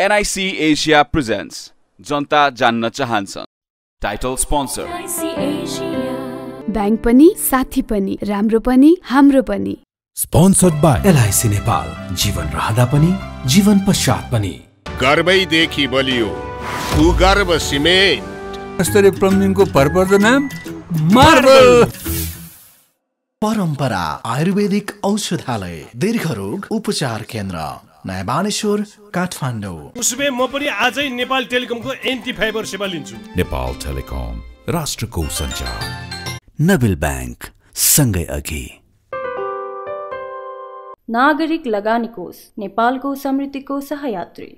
NIC Asia presents जनता जान्न चाहन्छ टाइटल स्पोन्सर ब्याङ्क पनि साथी पनि राम्रो पनि हाम्रो पनि स्पोन्सर्ड बाई एलआइसी नेपाल जीवन रहँदा पनि जीवन पश्चात पनि गर्वैदेखि बलियो भूगर्भ सिमेन्ट यस्तरी प्लम्बिङको भरपर्दो नाम मार्बल परम्परा आयुर्वेदिक औषधालय दीर्घ रोग उपचार केन्द्र नयाँ बानेश्वर काठमाडौँ म पनि आजै नेपाल टेलिकमको एन्टी फाइबर सेवा लिन्छु नेपाल टेलिकम राष्ट्रको सञ्चार नबिल ब्याङ्क सँगै अघि नागरिक लगानी कोष नेपालको समृद्धिको सहयात्री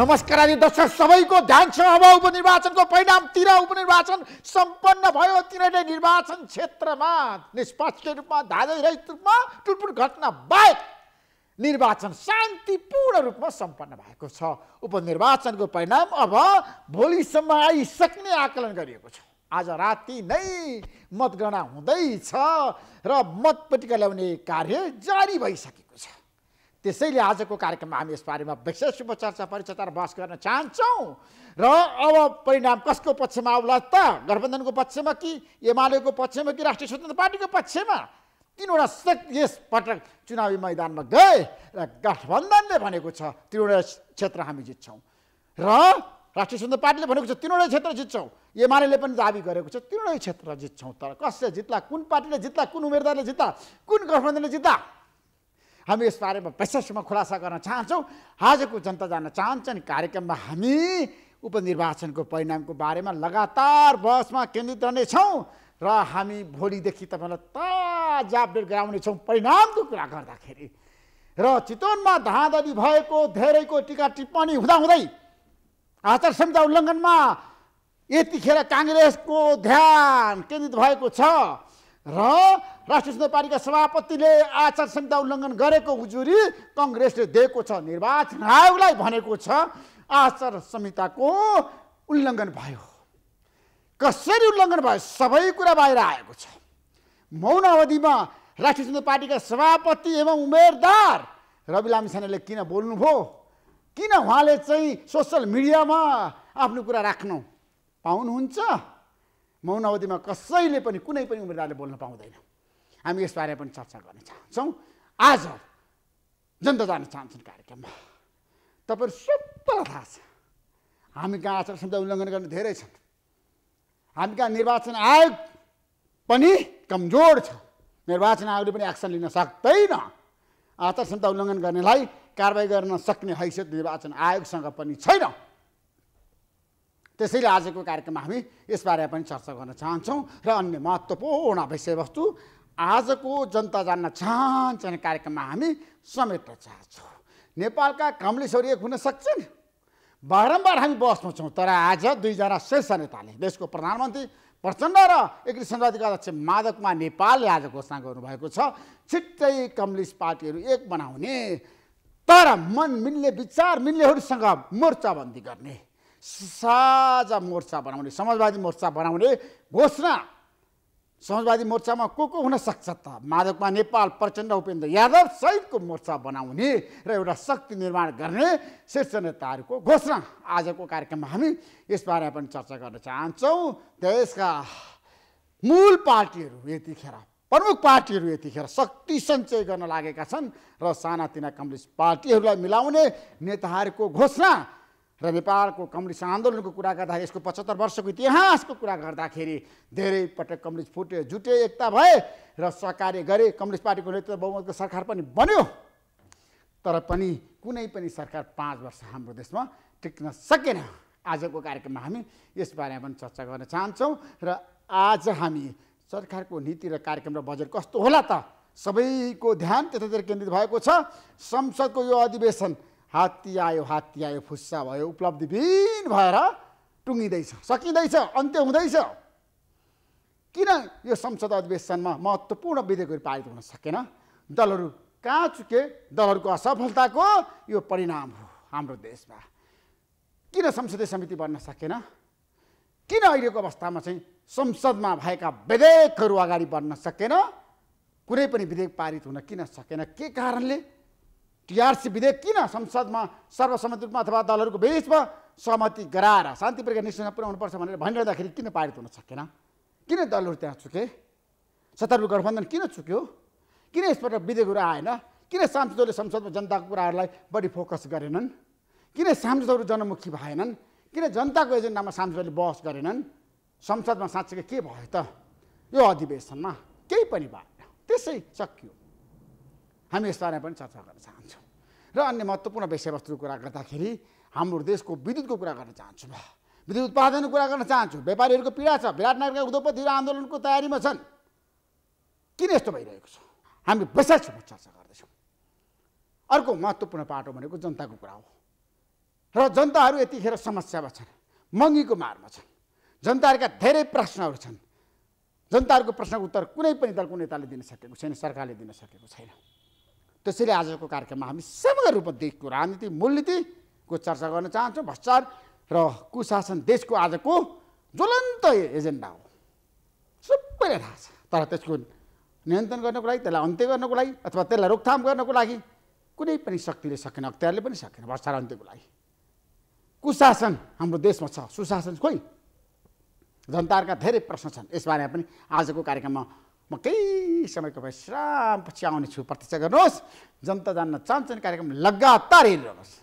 नमस्कार दर्शक सबैको ध्यान छ अब उपनिर्वाचनको परिणामतिर उपनिर्वाचन सम्पन्न भयो तिनीहरूले निर्वाचन क्षेत्रमा निष्पक्ष रूपमा धारहित रूपमा टुटपुट घटना बाहेक निर्वाचन शान्तिपूर्ण रूपमा सम्पन्न भएको छ उपनिर्वाचनको परिणाम अब भोलिसम्म आइसक्ने आकलन गरिएको छ आज राति नै मतगणना हुँदैछ र मतपट्टिका ल्याउने कार्य जारी भइसकेको छ त्यसैले आजको कार्यक्रममा हामी यसबारेमा विशेष चर्चा परिचर्चा र बहस गर्न चाहन्छौँ र अब परिणाम कसको पक्षमा आउला त गठबन्धनको पक्षमा कि एमालेको पक्षमा कि राष्ट्रिय स्वतन्त्र पार्टीको पक्षमा तिनवटा सक यस पटक चुनावी मैदानमा गए र गठबन्धनले भनेको छ तिनवटा क्षेत्र हामी जित्छौँ र राष्ट्रिय स्वतन्त्र पार्टीले भनेको छ तिनवटै क्षेत्र जित्छौँ एमाले पनि दावी गरेको छ तिनवटै क्षेत्र जित्छौँ तर कसले जित्ला कुन पार्टीले जित्ला कुन उम्मेदवारले जित्ला कुन गठबन्धनले जित्ला हामी यसबारेमा विशेषमा खुलासा गर्न चाहन्छौँ आजको जनता जान चाहन्छन् कार्यक्रममा हामी उपनिर्वाचनको परिणामको बारेमा लगातार बहसमा केन्द्रित रहनेछौँ र हामी भोलिदेखि तपाईँलाई ताजा अपडेट गराउनेछौँ परिणामको कुरा गर्दाखेरि र चितवनमा धाँधली भएको धेरैको टिका टिप्पणी हुँदाहुँदै आचार संहिता उल्लङ्घनमा यतिखेर काङ्ग्रेसको ध्यान केन्द्रित भएको छ र राष्ट्रिय स्वतन्त्र पार्टीका सभापतिले आचार संहिता उल्लङ्घन गरेको उजुरी कङ्ग्रेसले दिएको छ निर्वाचन आयोगलाई भनेको छ आचार संहिताको उल्लङ्घन भयो कसरी उल्लङ्घन भयो सबै कुरा बाहिर आएको छ मौन अवधिमा राष्ट्रिय स्वतन्त्र पार्टीका सभापति एवं उमेरदार रवि लामिछानेले किन बोल्नुभयो किन उहाँले चाहिँ सोसल मिडियामा आफ्नो कुरा राख्नु पाउनुहुन्छ मौन अवधिमा कसैले पनि कुनै पनि उम्मेदवारले बोल्न पाउँदैन हामी यसबारे पनि चर्चा गर्न चाहन्छौँ आज जनता जान चाहन्छन् कार्यक्रममा तपाईँहरू सबैलाई थाहा छ हामी कहाँ आचार संहिता उल्लङ्घन गर्ने धेरै छन् हामी कहाँ निर्वाचन आयोग पनि कमजोर छ निर्वाचन आयोगले पनि एक्सन लिन सक्दैन आचार संहिता उल्लङ्घन गर्नेलाई कारवाही गर्न सक्ने हैसियत निर्वाचन आयोगसँग पनि छैन त्यसैले आजको कार्यक्रममा हामी यसबारे पनि चर्चा गर्न चाहन्छौँ र अन्य महत्त्वपूर्ण विषयवस्तु आजको जनता जान्न चाहन्छन् कार्यक्रममा हामी समेट्न चाहन्छौँ नेपालका कम्युनिस्टहरू एक हुन सक्छन् बारम्बार हामी बहसमा छौँ तर आज दुईजना शीर्ष नेताले देशको प्रधानमन्त्री प्रचण्ड र एकीकृत सङ्घातिका अध्यक्ष माधव कुमार नेपालले आज घोषणा गर्नुभएको छ छिट्टै कम्युनिस्ट पार्टीहरू एक बनाउने तर मन मिल्ने विचार मिल्नेहरूसँग मोर्चाबन्दी गर्ने साझा मोर्चा बनाउने समाजवादी मोर्चा बनाउने घोषणा समाजवादी मोर्चामा को को हुन सक्छ त माधवमा नेपाल प्रचण्ड उपेन्द्र यादव सहितको मोर्चा बनाउने र एउटा शक्ति निर्माण गर्ने शीर्ष नेताहरूको घोषणा आजको कार्यक्रममा हामी यसबारे पनि चर्चा गर्न चाहन्छौँ देशका मूल पार्टीहरू यतिखेर प्रमुख पार्टीहरू यतिखेर शक्ति सञ्चय गर्न लागेका छन् र सानातिना कम्युनिस्ट पार्टीहरूलाई मिलाउने नेताहरूको घोषणा र नेपालको कम्युनिस्ट आन्दोलनको कुरा गर्दाखेरि यसको पचहत्तर वर्षको इतिहासको कुरा गर्दाखेरि धेरै पटक कम्युनिस्ट फुट्यो जुट्यो एकता भए र सहकार्य गरे कम्युनिस्ट पार्टीको नेतृत्व बहुमतको सरकार पनि बन्यो तर पनि कुनै पनि सरकार पाँच वर्ष हाम्रो देशमा टिक्न सकेन आजको कार्यक्रममा हामी यस बारेमा पनि चर्चा गर्न चाहन्छौँ र आज हामी सरकारको नीति र कार्यक्रम र बजेट कस्तो होला त सबैको ध्यान त्यतातिर केन्द्रित भएको छ संसदको यो अधिवेशन हात्ती आयो हात्ती आयो फुस्सा भयो उपलब्धिविहीन भएर टुङ्गिँदैछ सकिँदैछ अन्त्य हुँदैछ किन यो संसद अधिवेशनमा महत्त्वपूर्ण विधेयकहरू पारित हुन सकेन दलहरू कहाँ चुके दलहरूको असफलताको यो परिणाम हो हाम्रो देशमा किन संसदीय समिति बन्न सकेन किन अहिलेको अवस्थामा चाहिँ संसदमा भएका विधेयकहरू अगाडि बढ्न सकेन कुनै पनि विधेयक पारित हुन किन सकेन के कारणले टिआरसी विधेयक किन संसदमा सर्वसम्मति रूपमा अथवा दलहरूको बिचमा सहमति गराएर शान्ति प्रक्रिया निश्चयमा पुर्याउनुपर्छ भनेर भनिरहँदाखेरि किन पारित हुन सकेन किन दलहरू त्यहाँ चुके सत्तारूढ गठबन्धन किन चुक्यो किन यसपल्ट विधेयकहरू आएन किन सांसदहरूले संसदमा जनताको कुराहरूलाई बढी फोकस गरेनन् किन सांसदहरू जनमुखी भएनन् किन जनताको एजेन्डामा सांसदहरूले बहस गरेनन् संसदमा साँच्चै के भयो त यो अधिवेशनमा केही पनि भएन त्यसै सकियो हामी बारेमा पनि चर्चा गर्न चाहन्छौँ र अन्य महत्त्वपूर्ण विषयवस्तुको कुरा गर्दाखेरि हाम्रो देशको विद्युतको कुरा गर्न चाहन्छु म विद्युत उत्पादनको कुरा गर्न चाहन्छु व्यापारीहरूको पीडा छ विराटनगरका उद्योगपति आन्दोलनको तयारीमा छन् किन यस्तो भइरहेको छ हामी वैशाखसम्म चर्चा गर्दैछौँ अर्को महत्त्वपूर्ण पाटो भनेको जनताको कुरा हो र जनताहरू यतिखेर समस्यामा छन् महँगीको मारमा छन् जनताहरूका धेरै प्रश्नहरू छन् जनताहरूको प्रश्नको उत्तर कुनै पनि दलको नेताले दिन सकेको छैन सरकारले दिन सकेको छैन त्यसैले आजको कार्यक्रममा हामी समग्र रूपमा देशको राजनीति मूलनीतिको चर्चा गर्न चाहन्छौँ भ्रष्टाचार र कुशासन देशको आजको ज्वलन्त एजेन्डा हो सबैलाई थाहा छ तर त्यसको नियन्त्रण गर्नको लागि त्यसलाई अन्त्य गर्नको लागि अथवा त्यसलाई रोकथाम गर्नको लागि कुनै पनि शक्तिले सकेन अख्तियारले पनि सकेन भ्रष्टाचार अन्त्यको लागि कुशासन हाम्रो देशमा छ सुशासन खोइ जनताहरूका धेरै प्रश्न छन् यसबारेमा पनि आजको कार्यक्रममा म केही समयको भए विश्रामपछि आउने छु प्रतीक्षा गर्नुहोस् जनता जान्न चाहन्छन् कार्यक्रम लगातार हेरिरहनुहोस्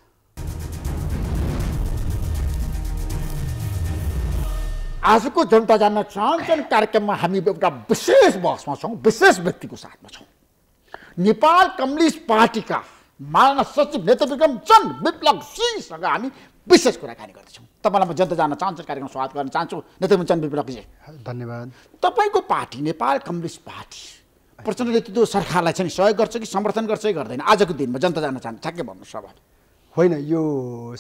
आजको जनता जान्न चाहन्छन् कार्यक्रममा हामी एउटा विशेष बहसमा छौँ विशेष व्यक्तिको साथमा छौँ नेपाल कम्युनिस्ट पार्टीका मान सचिव नेता चन्द विप्लव सिंहसँग हामी विशेष कुराकानी गर्दैछौँ तपाईँलाई म जनता जान चाहन्छु कार्यक्रम स्वागत गर्न चाहन्छु नेता चन्द विप्लकजी धन्यवाद तपाईँको party Nepal communist party Prachanda नेतृत्व सरकारलाई चाहिँ सहयोग गर्छ कि समर्थन गर्छ कि गर्दैन आजको दिनमा जनता जान चाहन्छ ठ्याक्कै भन्नु सवाल होइन यो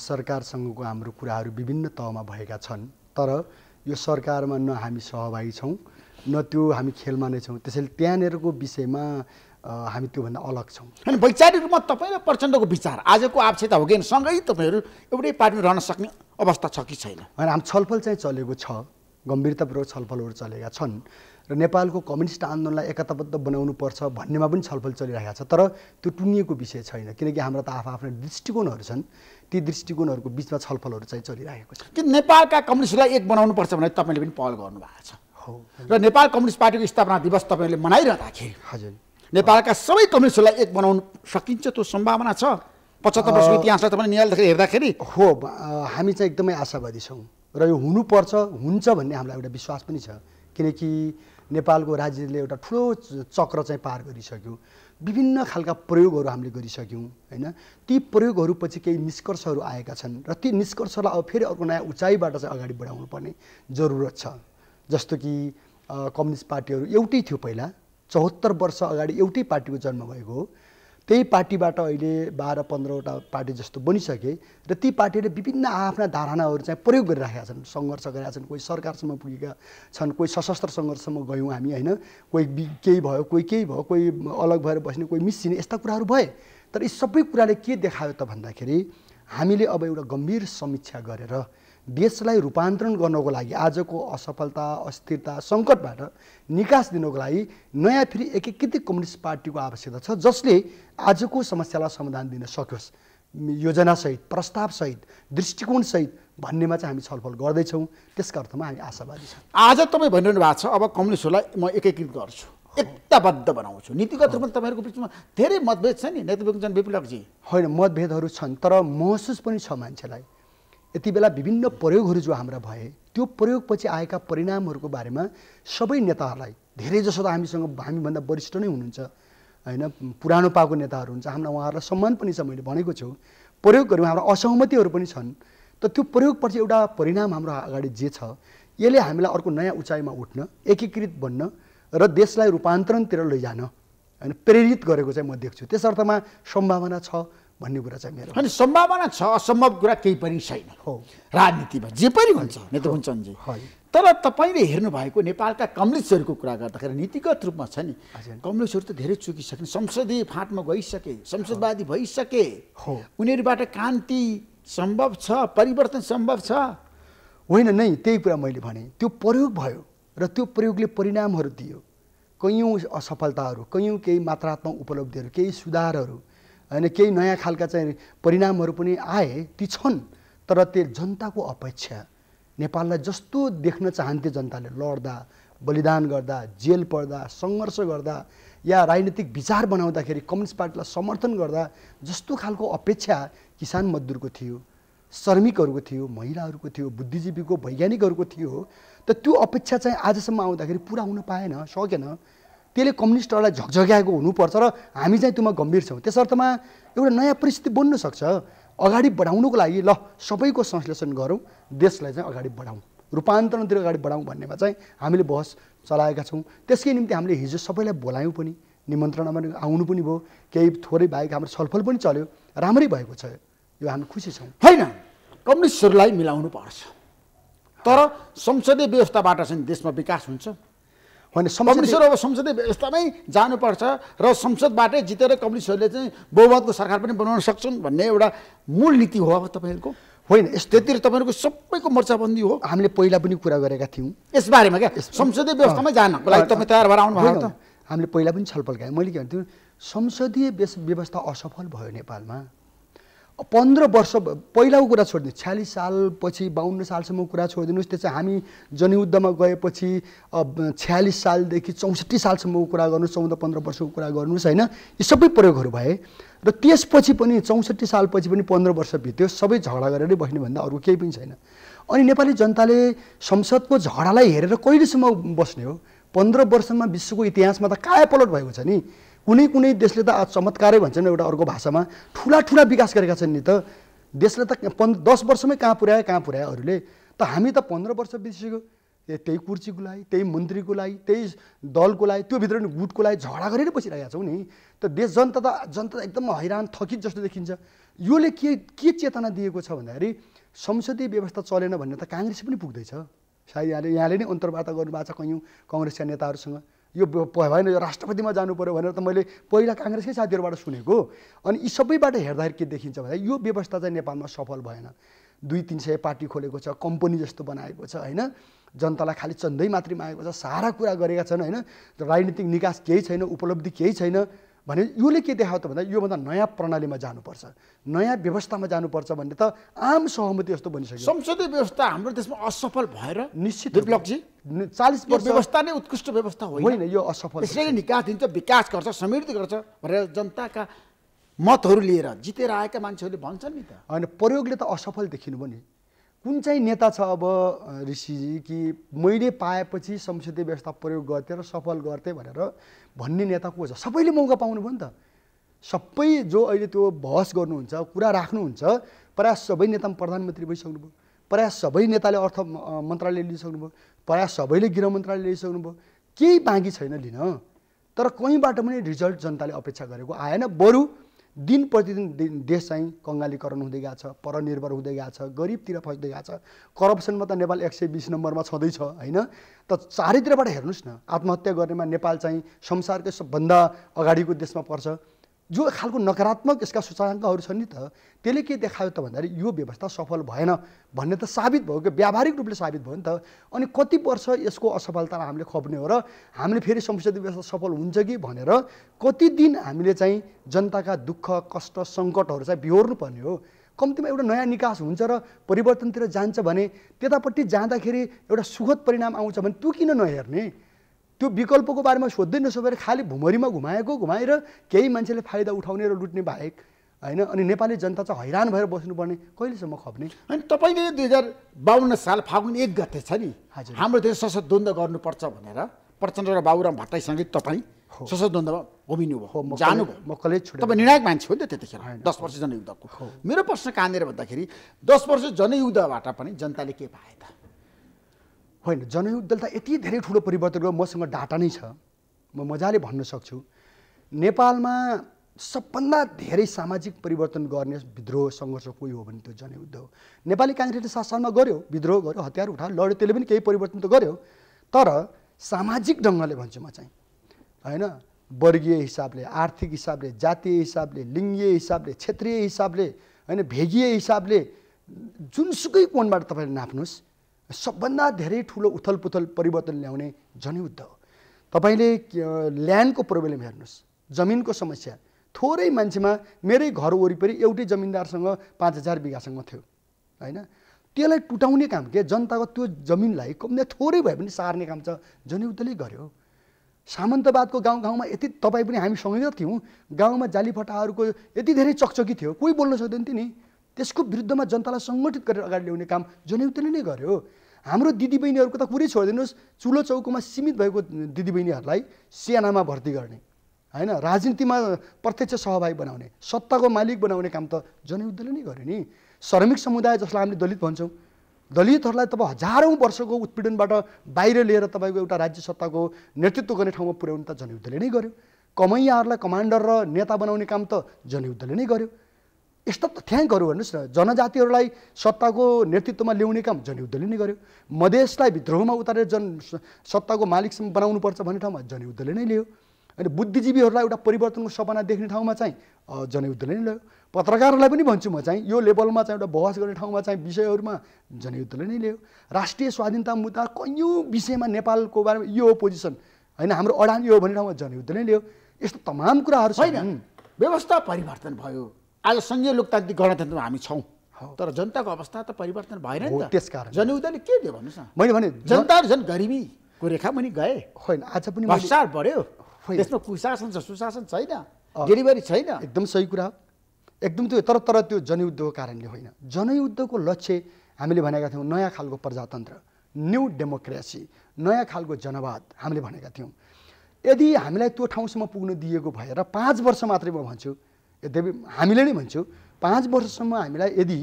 सरकारसँगको हाम्रो कुराहरू विभिन्न तहमा भएका छन् तर यो सरकारमा न हामी सहभागी छौँ न त्यो हामी खेलमा नै छौँ त्यसैले त्यहाँनिरको विषयमा हामी त्योभन्दा अलग छौँ अनि वैचारिक रूपमा तपाईँ प्रचण्डको विचार आजको आवश्यकता हो कि सँगै तपाईँहरू एउटै पार्टीमा रहन सक्ने अवस्था छ कि छैन होइन हाम्रो छलफल चाहिँ चलेको छ गम्भीरतापूर्वक छलफलहरू चलेका छन् र नेपालको कम्युनिस्ट आन्दोलनलाई एकताबद्ध बनाउनुपर्छ भन्नेमा पनि छलफल चलिरहेको छ तर त्यो टुङ्गिएको विषय छैन किनकि हाम्रा त आफ्नो आफ्नो दृष्टिकोणहरू छन् ती दृष्टिकोणहरूको बिचमा छलफलहरू चाहिँ चलिरहेको छ कि नेपालका कम्युनिस्टलाई एक बनाउनुपर्छ भनेर तपाईँले पनि पहल गर्नुभएको छ हो र नेपाल कम्युनिस्ट पार्टीको स्थापना दिवस तपाईँले मनाइरहँदाखेरि हजुर नेपालका सबै कम्युनिस्टहरूलाई एक बनाउनु सकिन्छ त्यो सम्भावना छ पचहत्तर वर्षको इतिहासलाई तपाईँले निहाल्दाखेरि हेर्दाखेरि हो हामी चाहिँ एकदमै आशावादी छौँ र यो हुनुपर्छ हुन्छ भन्ने हामीलाई एउटा विश्वास पनि छ किनकि नेपालको राज्यले एउटा ठुलो चक्र चाहिँ पार गरिसक्यो विभिन्न खालका प्रयोगहरू हामीले गरिसक्यौँ होइन ती प्रयोगहरू पछि केही निष्कर्षहरू आएका छन् र ती निष्कर्षलाई अब फेरि अर्को नयाँ उचाइबाट चाहिँ अगाडि बढाउनु पर्ने जरुरत छ जस्तो कि कम्युनिस्ट पार्टीहरू एउटै थियो पहिला चौहत्तर वर्ष अगाडि एउटै पार्टीको जन्म भएको हो त्यही पार्टीबाट अहिले बाह्र पन्ध्रवटा पार्टी जस्तो बनिसके र ती पार्टीले विभिन्न आफ्ना धारणाहरू चाहिँ प्रयोग गरिराखेका छन् सङ्घर्ष गरेका छन् कोही सरकारसम्म पुगेका छन् कोही सशस्त्र सङ्घर्षसम्म गयौँ हामी होइन कोही केही भयो कोही केही भयो कोही अलग भएर बस्ने कोही मिसिने यस्ता कुराहरू भए तर यी सबै कुराले के देखायो त भन्दाखेरि हामीले अब एउटा गम्भीर समीक्षा गरेर देशलाई रूपान्तरण गर्नको लागि आजको असफलता अस्थिरता सङ्कटबाट निकास दिनको लागि नयाँ फेरि एकीकृत कम्युनिस्ट पार्टीको आवश्यकता छ जसले आजको समस्यालाई समाधान दिन सकोस् योजनासहित प्रस्तावसहित दृष्टिकोणसहित भन्नेमा चाहिँ हामी छलफल गर्दैछौँ त्यसका अर्थमा हामी आशावादी छौँ आज तपाईँ भनिरहनु भएको छ अब कम्युनिस्टहरूलाई म एकीकृत गर्छु एकताबद्ध बनाउँछु नीतिगत रूपमा तपाईँहरूको बिचमा धेरै मतभेद छ नि नेतृत्व विप्लवजी होइन मतभेदहरू छन् तर महसुस पनि छ मान्छेलाई यति बेला विभिन्न प्रयोगहरू जो हाम्रा भए त्यो प्रयोगपछि आएका परिणामहरूको बारेमा सबै नेताहरूलाई धेरै जसो त हामीसँग हामीभन्दा वरिष्ठ नै हुनुहुन्छ होइन पुरानो पाएको नेताहरू हुन्छ हाम्रा उहाँहरूलाई सम्मान पनि छ मैले भनेको छु प्रयोग गऱ्यौँ हाम्रा असहमतिहरू पनि छन् त त्यो प्रयोगपछि एउटा परिणाम हाम्रो अगाडि जे छ यसले हामीलाई अर्को नयाँ उचाइमा उठ्न एकीकृत बन्न र देशलाई रूपान्तरणतिर लैजान होइन प्रेरित गरेको चाहिँ म देख्छु त्यसर्थमा सम्भावना छ भन्ने कुरा चाहिँ मेरो अनि सम्भावना छ असम्भव कुरा केही पनि छैन हो राजनीतिमा जे पनि हुन्छ नेता हुन्छन् जे तर तपाईँले हेर्नु भएको नेपालका कम्युनिस्टहरूको कुरा गर्दाखेरि नीतिगत रूपमा छ नि कम्युनिस्टहरू त धेरै चुकिसके संसदीय फाँटमा गइसके संसदवादी भइसके हो उनीहरूबाट क्रान्ति सम्भव छ परिवर्तन सम्भव छ होइन नै त्यही कुरा मैले भने त्यो प्रयोग भयो र त्यो प्रयोगले परिणामहरू दियो कैयौँ असफलताहरू कैयौँ केही मात्रात्मक उपलब्धिहरू केही सुधारहरू होइन केही नयाँ खालका चाहिँ परिणामहरू पनि आए ती छन् तर त्यो जनताको अपेक्षा नेपाललाई जस्तो देख्न चाहन्थे जनताले लड्दा बलिदान गर्दा जेल पर्दा सङ्घर्ष गर्दा या राजनीतिक विचार बनाउँदाखेरि कम्युनिस्ट पार्टीलाई समर्थन गर्दा जस्तो खालको अपेक्षा किसान मजदुरको थियो श्रमिकहरूको थियो महिलाहरूको थियो बुद्धिजीवीको वैज्ञानिकहरूको थियो त त्यो अपेक्षा चाहिँ आजसम्म आउँदाखेरि पुरा हुन पाएन सकेन त्यसले कम्युनिस्टहरूलाई झकझग्याएको हुनुपर्छ र हामी चाहिँ त्योमा गम्भीर छौँ त्यसर्थमा एउटा नयाँ परिस्थिति बन्न सक्छ अगाडि बढाउनुको लागि ल सबैको संश्लेषण गरौँ देशलाई चाहिँ अगाडि बढाउँ रूपान्तरणतिर अगाडि बढाउँ भन्नेमा चाहिँ हामीले बहस चलाएका छौँ त्यसकै निम्ति हामीले हिजो सबैलाई बोलायौँ पनि निमन्त्रणामा आउनु पनि भयो केही थोरै बाहेक हाम्रो छलफल पनि चल्यो राम्रै भएको छ यो हामी खुसी छौँ होइन कम्युनिस्टहरूलाई मिलाउनु पर्छ तर संसदीय व्यवस्थाबाट चाहिँ देशमा विकास हुन्छ भने कम्युनिस्टहरू अब संसदीय व्यवस्थामै जानुपर्छ र संसदबाटै जितेर कम्युनिस्टहरूले चाहिँ बहुमतको सरकार पनि बनाउन सक्छन् भन्ने एउटा मूल नीति हो अब तपाईँहरूको होइन यस त्यतिर तपाईँहरूको सबैको मोर्चाबन्दी हो हामीले पहिला पनि कुरा गरेका थियौँ यसबारेमा क्या संसदीय व्यवस्थामै जानको लागि तपाईँ तयार भएर आउनुभयो त हामीले पहिला पनि छलफल गयौँ मैले के भन्थ्यो संसदीय व्यवस्था असफल भयो नेपालमा पन्ध्र वर्ष पहिलाको कुरा छोडिदिनु छ्यालिस सालपछि बाहन्न सालसम्म कुरा छोडिदिनुहोस् त्यो चाहिँ हामी जनयुद्धमा गएपछि छ्यालिस सालदेखि चौसठी सालसम्मको कुरा गर्नुहोस् चौध पन्ध्र वर्षको कुरा गर्नुहोस् होइन यी सबै प्रयोगहरू भए र त्यसपछि पनि चौसठी सालपछि पनि पन्ध्र वर्ष बित्यो सबै झगडा गरेरै बस्ने भन्दा अरू केही पनि छैन अनि नेपाली जनताले संसदको झगडालाई हेरेर कहिलेसम्म बस्ने हो पन्ध्र वर्षमा विश्वको इतिहासमा त कायापलट भएको छ नि कुनै कुनै देशले त आज चमत्कारै भन्छन् एउटा अर्को भाषामा ठुला ठुला विकास गरेका छन् नि त देशले त पन् दस वर्षमै कहाँ पुर्यायो कहाँ पुर्यायो अरूले त हामी त पन्ध्र वर्ष बितिसक्यो त्यही कुर्सीको लागि त्यही मन्त्रीको लागि त्यही दलको लागि त्योभित्र पनि गुटको लागि झगडा गरेर बसिरहेका छौँ नि त देश जनता त जनता एकदम हैरान थकित जस्तो देखिन्छ योले के के चेतना दिएको छ भन्दाखेरि संसदीय व्यवस्था चलेन भन्ने त काङ्ग्रेस पनि पुग्दैछ सायद यहाँले यहाँले नै अन्तर्वार्ता गर्नुभएको छ कयौँ कङ्ग्रेसका नेताहरूसँग यो भएन यो राष्ट्रपतिमा जानु पऱ्यो भनेर त मैले पहिला काङ्ग्रेसकै साथीहरूबाट सुनेको अनि यी सबैबाट हेर्दाखेरि के देखिन्छ भन्दा यो व्यवस्था चाहिँ नेपालमा सफल भएन दुई तिन सय पार्टी खोलेको छ कम्पनी जस्तो बनाएको छ होइन जनतालाई खालि चन्दै मात्रै मागेको छ सारा कुरा गरेका छन् होइन राजनीतिक निकास केही छैन उपलब्धि केही छैन भने योले के देखाउँ त भन्दा योभन्दा नयाँ प्रणालीमा जानुपर्छ नयाँ व्यवस्थामा जानुपर्छ भन्ने त आम सहमति जस्तो बनिसक्यो संसदीय व्यवस्था हाम्रो देशमा असफल भएर निश्चित विप्लवजी चालिस वर्ष व्यवस्था नै उत्कृष्ट व्यवस्था होइन यो असफल यसरी निकास दिन्छ विकास गर्छ समृद्धि गर्छ भनेर जनताका मतहरू लिएर जितेर आएका मान्छेहरूले भन्छन् नि त होइन प्रयोगले त असफल देखिनु नि कुन चाहिँ नेता छ अब ऋषिजी कि मैले पाएपछि संसदीय व्यवस्था प्रयोग गर्थेँ र सफल गर्थेँ भनेर भन्ने नेता को छ सबैले मौका पाउनु भयो नि त सबै जो अहिले त्यो बहस गर्नुहुन्छ कुरा राख्नुहुन्छ प्रायः सबै नेता प्रधानमन्त्री भइसक्नुभयो प्रायः सबै नेताले अर्थ मन्त्रालय लिइसक्नुभयो प्रायः सबैले गृह मन्त्रालय लिइसक्नुभयो केही बाँकी छैन लिन तर कहीँबाट पनि रिजल्ट जनताले अपेक्षा गरेको आएन बरु दिन प्रतिदिन देश चाहिँ कङ्गालीकरण हुँदै गएको छ परनिर्भर हुँदै गएको छ गरिबतिर फस्दै गएको छ करप्सनमा त नेपाल एक सय बिस नम्बरमा छँदैछ होइन त चारैतिरबाट हेर्नुहोस् न आत्महत्या गर्नेमा नेपाल चाहिँ संसारकै सबभन्दा अगाडिको देशमा पर्छ जो खालको नकारात्मक यसका सूचाङ्कहरू छन् नि त त्यसले के देखायो त भन्दाखेरि यो व्यवस्था सफल भएन भन्ने त साबित भयो कि व्यावहारिक रूपले साबित भयो नि त अनि कति वर्ष यसको असफलता हामीले खप्ने हो र हामीले फेरि संसदीय व्यवस्था सफल हुन्छ कि भनेर कति दिन हामीले चाहिँ जनताका दुःख कष्ट सङ्कटहरू चाहिँ बिहोर्नुपर्ने हो कम्तीमा एउटा नयाँ निकास हुन्छ र परिवर्तनतिर जान्छ भने त्यतापट्टि जाँदाखेरि एउटा सुखद परिणाम आउँछ भने त्यो किन नहेर्ने त्यो विकल्पको बारेमा सोध्दै नसकेर खालि भुमरीमा घुमाएको घुमाएर केही मान्छेले फाइदा उठाउने र लुट्ने बाहेक होइन अनि नेपाली जनता चाहिँ हैरान भएर बस्नुपर्ने कहिलेसम्म खप्ने अनि तपाईँले दुई हजार बाहन्न साल फागुन एक गते छ नि हजुर हाम्रो देश सशस्त्र द्वन्द गर्नुपर्छ भनेर प्रचण्ड र बाबुराम भट्टाईसँगै तपाईँ सशस्त्र द्वन्द्वमा घुमिनुभयो जानुभयो म कलेज छोड तपाईँ निर्णायक मान्छे हो नि त त्यतिखेर दस वर्ष जनयुद्धको मेरो प्रश्न कहाँनिर भन्दाखेरि दस वर्ष जनयुद्धबाट पनि जनताले के पाए त होइन जनयुद्धले त यति धेरै ठुलो परिवर्तन गर्यो मसँग डाटा नै छ म मजाले भन्न सक्छु नेपालमा सबभन्दा धेरै सामाजिक परिवर्तन गर्ने विद्रोह सङ्घर्ष कोही हो भने त्यो जनयुद्ध हो नेपाली काङ्ग्रेसले सात सालमा गऱ्यो विद्रोह गर्यो हतियार उठायो लड्यो त्यसले पनि केही परिवर्तन त गर्यो तर सामाजिक ढङ्गले भन्छु म चाहिँ होइन वर्गीय हिसाबले आर्थिक हिसाबले जातीय हिसाबले लिङ्गीय हिसाबले क्षेत्रीय हिसाबले होइन भेगीय हिसाबले जुनसुकै कोणबाट तपाईँले नाप्नुहोस् सबभन्दा धेरै ठुलो उथलपुथल परिवर्तन ल्याउने जनयुद्ध हो तपाईँले ल्यान्डको प्रब्लम हेर्नुहोस् जमिनको समस्या थोरै मान्छेमा मेरै घर वरिपरि एउटै जमिनदारसँग पाँच हजार बिघासँग थियो होइन त्यसलाई टुटाउने काम के जनताको त्यो जमिनलाई कम्ती थोरै भए पनि सार्ने काम छ जनयुद्धले गर्यो सामन्तवादको गाउँ गाउँमा यति तपाईँ पनि हामी सँगै थियौँ गाउँमा जालीफटाहरूको यति धेरै चकचकी थियो कोही बोल्न सक्दैन थियो नि त्यसको विरुद्धमा जनतालाई सङ्गठित गरेर अगाडि ल्याउने काम जनयुद्धले नै गर्यो हाम्रो दिदीबहिनीहरूको त कुरै छोडिदिनुहोस् चुलो चौकोमा सीमित भएको दिदीबहिनीहरूलाई सेनामा भर्ती गर्ने होइन राजनीतिमा प्रत्यक्ष सहभागी बनाउने सत्ताको मालिक बनाउने काम त जनयुद्धले नै गर्यो नि श्रमिक समुदाय जसलाई हामीले दलित भन्छौँ दलितहरूलाई तपाईँ हजारौँ वर्षको उत्पीडनबाट बाहिर लिएर तपाईँको एउटा राज्य सत्ताको नेतृत्व गर्ने ठाउँमा पुर्याउनु त जनयुद्धले नै गर्यो कमैयाहरूलाई कमान्डर र नेता बनाउने काम त जनयुद्धले नै गर्यो यस्तो यस्ता गरौँ हेर्नुहोस् न जनजातिहरूलाई सत्ताको नेतृत्वमा ल्याउने काम जनयुद्धले नै गर्यो मधेसलाई विद्रोहमा उतारेर जन सत्ताको मालिकसम्म बनाउनुपर्छ भन्ने ठाउँमा जनयुद्धले नै लियो अनि बुद्धिजीवीहरूलाई एउटा परिवर्तनको सपना देख्ने ठाउँमा चाहिँ जनयुद्धले नै ल्यायो पत्रकारहरूलाई पनि भन्छु म चाहिँ यो लेभलमा चाहिँ एउटा बहस गर्ने ठाउँमा चाहिँ विषयहरूमा जनयुद्धले नै लियो राष्ट्रिय स्वाधीनता मुद्दा कैयौँ विषयमा नेपालको बारेमा यो पोजिसन होइन हाम्रो अडान यो भन्ने ठाउँमा जनयुद्धले ल्यायो यस्तो तमाम कुराहरू छैन व्यवस्था परिवर्तन भयो आज सङ्घीय लोकतान्त्रिक गणतन्त्रमा हामी छौँ तर जनताको अवस्था त परिवर्तन भएन नि त्यस कारण जनयुद्धले के दियो भन्नुहोस् न मैले भने जनता झन् गरिबीको रेखा पनि गए होइन आज पनि भ्रष्टाचार बढ्यो त्यसमा कुशासन छ सुशासन छैन डेलिभरी छैन एकदम सही कुरा एकदम त्यो तर तर त्यो जनयुद्धको कारणले होइन जनयुद्धको लक्ष्य हामीले भनेका थियौँ नयाँ खालको प्रजातन्त्र न्यु डेमोक्रेसी नयाँ खालको जनवाद हामीले भनेका थियौँ यदि हामीलाई त्यो ठाउँसम्म पुग्न दिएको भएर पाँच वर्ष मात्रै म भन्छु यद्यपि हामीले नै भन्छौँ पाँच वर्षसम्म हामीलाई यदि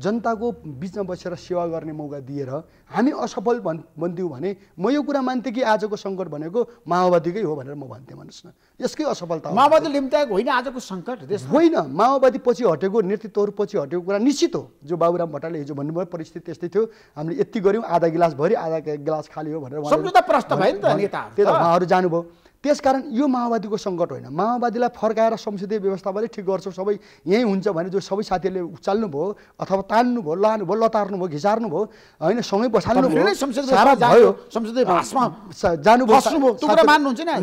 जनताको बिचमा बसेर सेवा गर्ने मौका दिएर हामी असफल भन् बन्थ्यौँ भने म यो कुरा मान्थेँ कि आजको सङ्कट भनेको माओवादीकै हो भनेर म भन्थेँ भन्नुहोस् न यसकै असफलता माओवादी लिम्ताएको होइन आजको सङ्कट होइन माओवादी पछि हटेको नेतृत्वहरू पछि हटेको कुरा निश्चित हो जो बाबुराम भट्टाले हिजो भन्नुभयो परिस्थिति त्यस्तै थियो हामीले यति गऱ्यौँ आधा गिलास भरि आधा गिलास खाली हो भनेर सम्झौता प्रश्न भयो नि त त्यही त उहाँहरू जानुभयो त्यस कारण यो माओवादीको सङ्कट होइन माओवादीलाई फर्काएर संसदीय व्यवस्थाबाटै ठिक गर्छौँ सबै यहीँ हुन्छ भने जो सबै साथीहरूले उचाल्नुभयो अथवा तान्नुभयो लानुभयो लतार्नुभयो घिचार्नुभयो होइन सँगै बसाल्नु भयो जानुभयो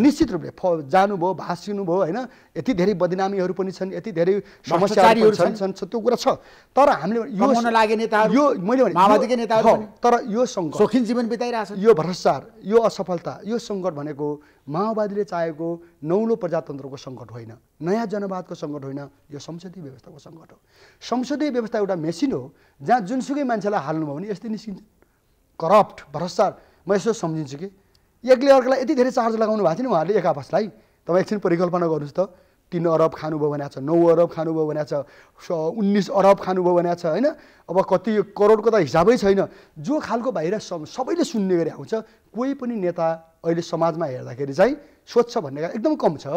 निश्चित रूपले जानुभयो भाँसिनुभयो होइन यति धेरै बदनामीहरू पनि छन् यति धेरै समस्याहरू छन् त्यो कुरा छ तर हामीले यो लागे नेताहरू यो मैले माओवादीकै नेता तर यो सङ्कट सोखिन जीवन छ यो भ्रष्टाचार यो असफलता यो सङ्कट भनेको माओवादीले चाहेको नौलो प्रजातन्त्रको सङ्कट होइन नयाँ जनवादको सङ्कट होइन यो संसदीय व्यवस्थाको सङ्कट हो संसदीय व्यवस्था एउटा मेसिन हो जहाँ जुनसुकै मान्छेलाई हाल्नुभयो भने यस्तै निस्किन्छ करप्ट भ्रष्टाचार म यसो सम्झिन्छु कि एकले अर्कालाई यति धेरै चार्ज लगाउनु भएको थियो नि उहाँहरूले एक आपसलाई तपाईँ एकछिन परिकल्पना गर्नुहोस् त तिन अरब खानुभयो भने छ नौ अरब खानुभयो भने छ उन्नाइस अरब खानुभयो भने छ होइन अब कति करोडको त हिसाबै छैन जो खालको भाइरस सबैले सुन्ने गरी आउँछ कोही पनि नेता अहिले समाजमा हेर्दाखेरि चाहिँ स्वच्छ भन्ने एकदम कम छ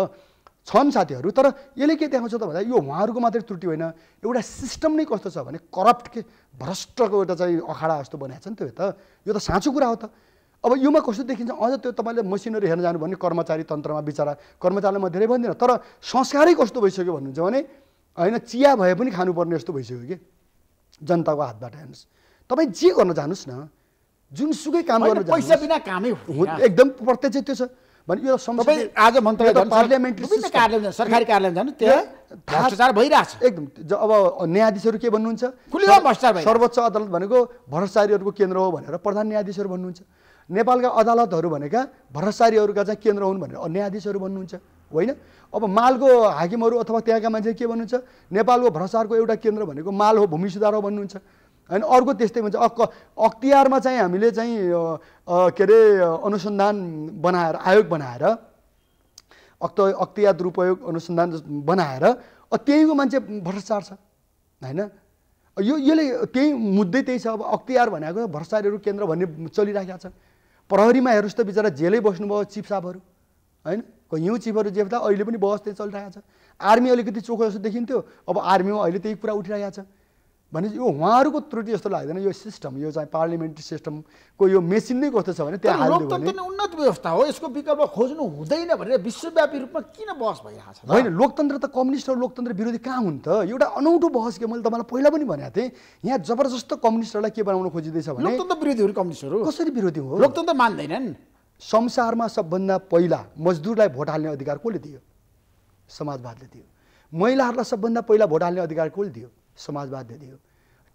छन् साथीहरू तर यसले के देखाउँछ त भन्दा यो उहाँहरूको मात्रै त्रुटि होइन एउटा सिस्टम नै कस्तो छ भने करप्ट के भ्रष्टको एउटा चाहिँ अखाडा जस्तो बनाएको छ नि त्यो त यो त साँचो कुरा हो त अब योमा कस्तो देखिन्छ अझ त्यो तपाईँले मसिनरी हेर्न जानु भने कर्मचारी तन्त्रमा बिचरा कर्मचारीलाई म धेरै भन्दिनँ तर संस्कारै कस्तो भइसक्यो भन्नुहुन्छ भने होइन चिया भए पनि खानुपर्ने जस्तो भइसक्यो कि जनताको हातबाट हेर्नुहोस् तपाईँ जे गर्न जानुहोस् न जुनसुकै काम गर्न पैसा बिना कामै एकदम प्रत्यक्ष त्यो छ भने यो आज मन्त्रालय सरकारी कार्यालय जानु भ्रष्टाचार भइरहेछ एकदम अब न्यायाधीशहरू के भन्नुहुन्छ सर्वोच्च अदालत भनेको भ्रष्टाचारीहरूको केन्द्र हो भनेर प्रधान न्यायाधीशहरू भन्नुहुन्छ नेपालका अदालतहरू भनेका भ्रष्टारीहरूका चाहिँ केन्द्र हुन् भनेर न्यायाधीशहरू भन्नुहुन्छ होइन अब मालको हाकिमहरू अथवा त्यहाँका मान्छे के भन्नुहुन्छ नेपालको भ्रष्टारको एउटा केन्द्र भनेको माल हो भूमि सुधार हो भन्नुहुन्छ होइन अर्को त्यस्तै भन्छ अक अख्तियारमा चाहिँ हामीले चाहिँ के अरे अनुसन्धान बनाएर आयोग बनाएर अक्त अख्तियार दुरुपयोग अनुसन्धान बनाएर त्यहीँको मान्छे भ्रष्टाचार छ होइन यो यसले त्यही मुद्दै त्यही छ अब अख्तियार भनेको भ्रष्टाचारहरू केन्द्र भन्ने चलिरहेका छन् प्रहरीमा हेर्नुहोस् त बिचरा जेलै बस्नुभयो चिफ साहबहरू होइन हिउँ चिफहरू जेफ्दा अहिले पनि बहस त्यही चलिरहेको छ आर्मी अलिकति चोखो जस्तो देखिन्थ्यो अब आर्मीमा अहिले त्यही कुरा उठिरहेको छ भने यो उहाँहरूको त्रुटि जस्तो लाग्दैन यो सिस्टम यो चाहिँ पार्लिमेन्ट्री सिस्टमको यो मेसिन नै कस्तो छ भने त्यहाँ लोकतन्त्र उन्नत व्यवस्था हो यसको विकल्प खोज्नु हुँदैन भनेर विश्वव्यापी रूपमा किन बहस भइरहेको छ होइन लोकतन्त्र त कम्युनिस्ट र लोकतन्त्र विरोधी कहाँ हुन् त एउटा अनौठो बहस के मैले तपाईँलाई पहिला पनि भनेको थिएँ यहाँ जबरजस्त कम्युनिस्टहरूलाई के बनाउन खोजिँदैछ भने लोकतन्त्र विरोधीहरू कम्युनिस्टहरू कसरी विरोधी हो लोकतन्त्र मान्दैनन् संसारमा सबभन्दा पहिला मजदुरलाई भोट हाल्ने अधिकार कसले दियो समाजवादले दियो महिलाहरूलाई सबभन्दा पहिला भोट हाल्ने अधिकार कसले दियो समाजवाद दियो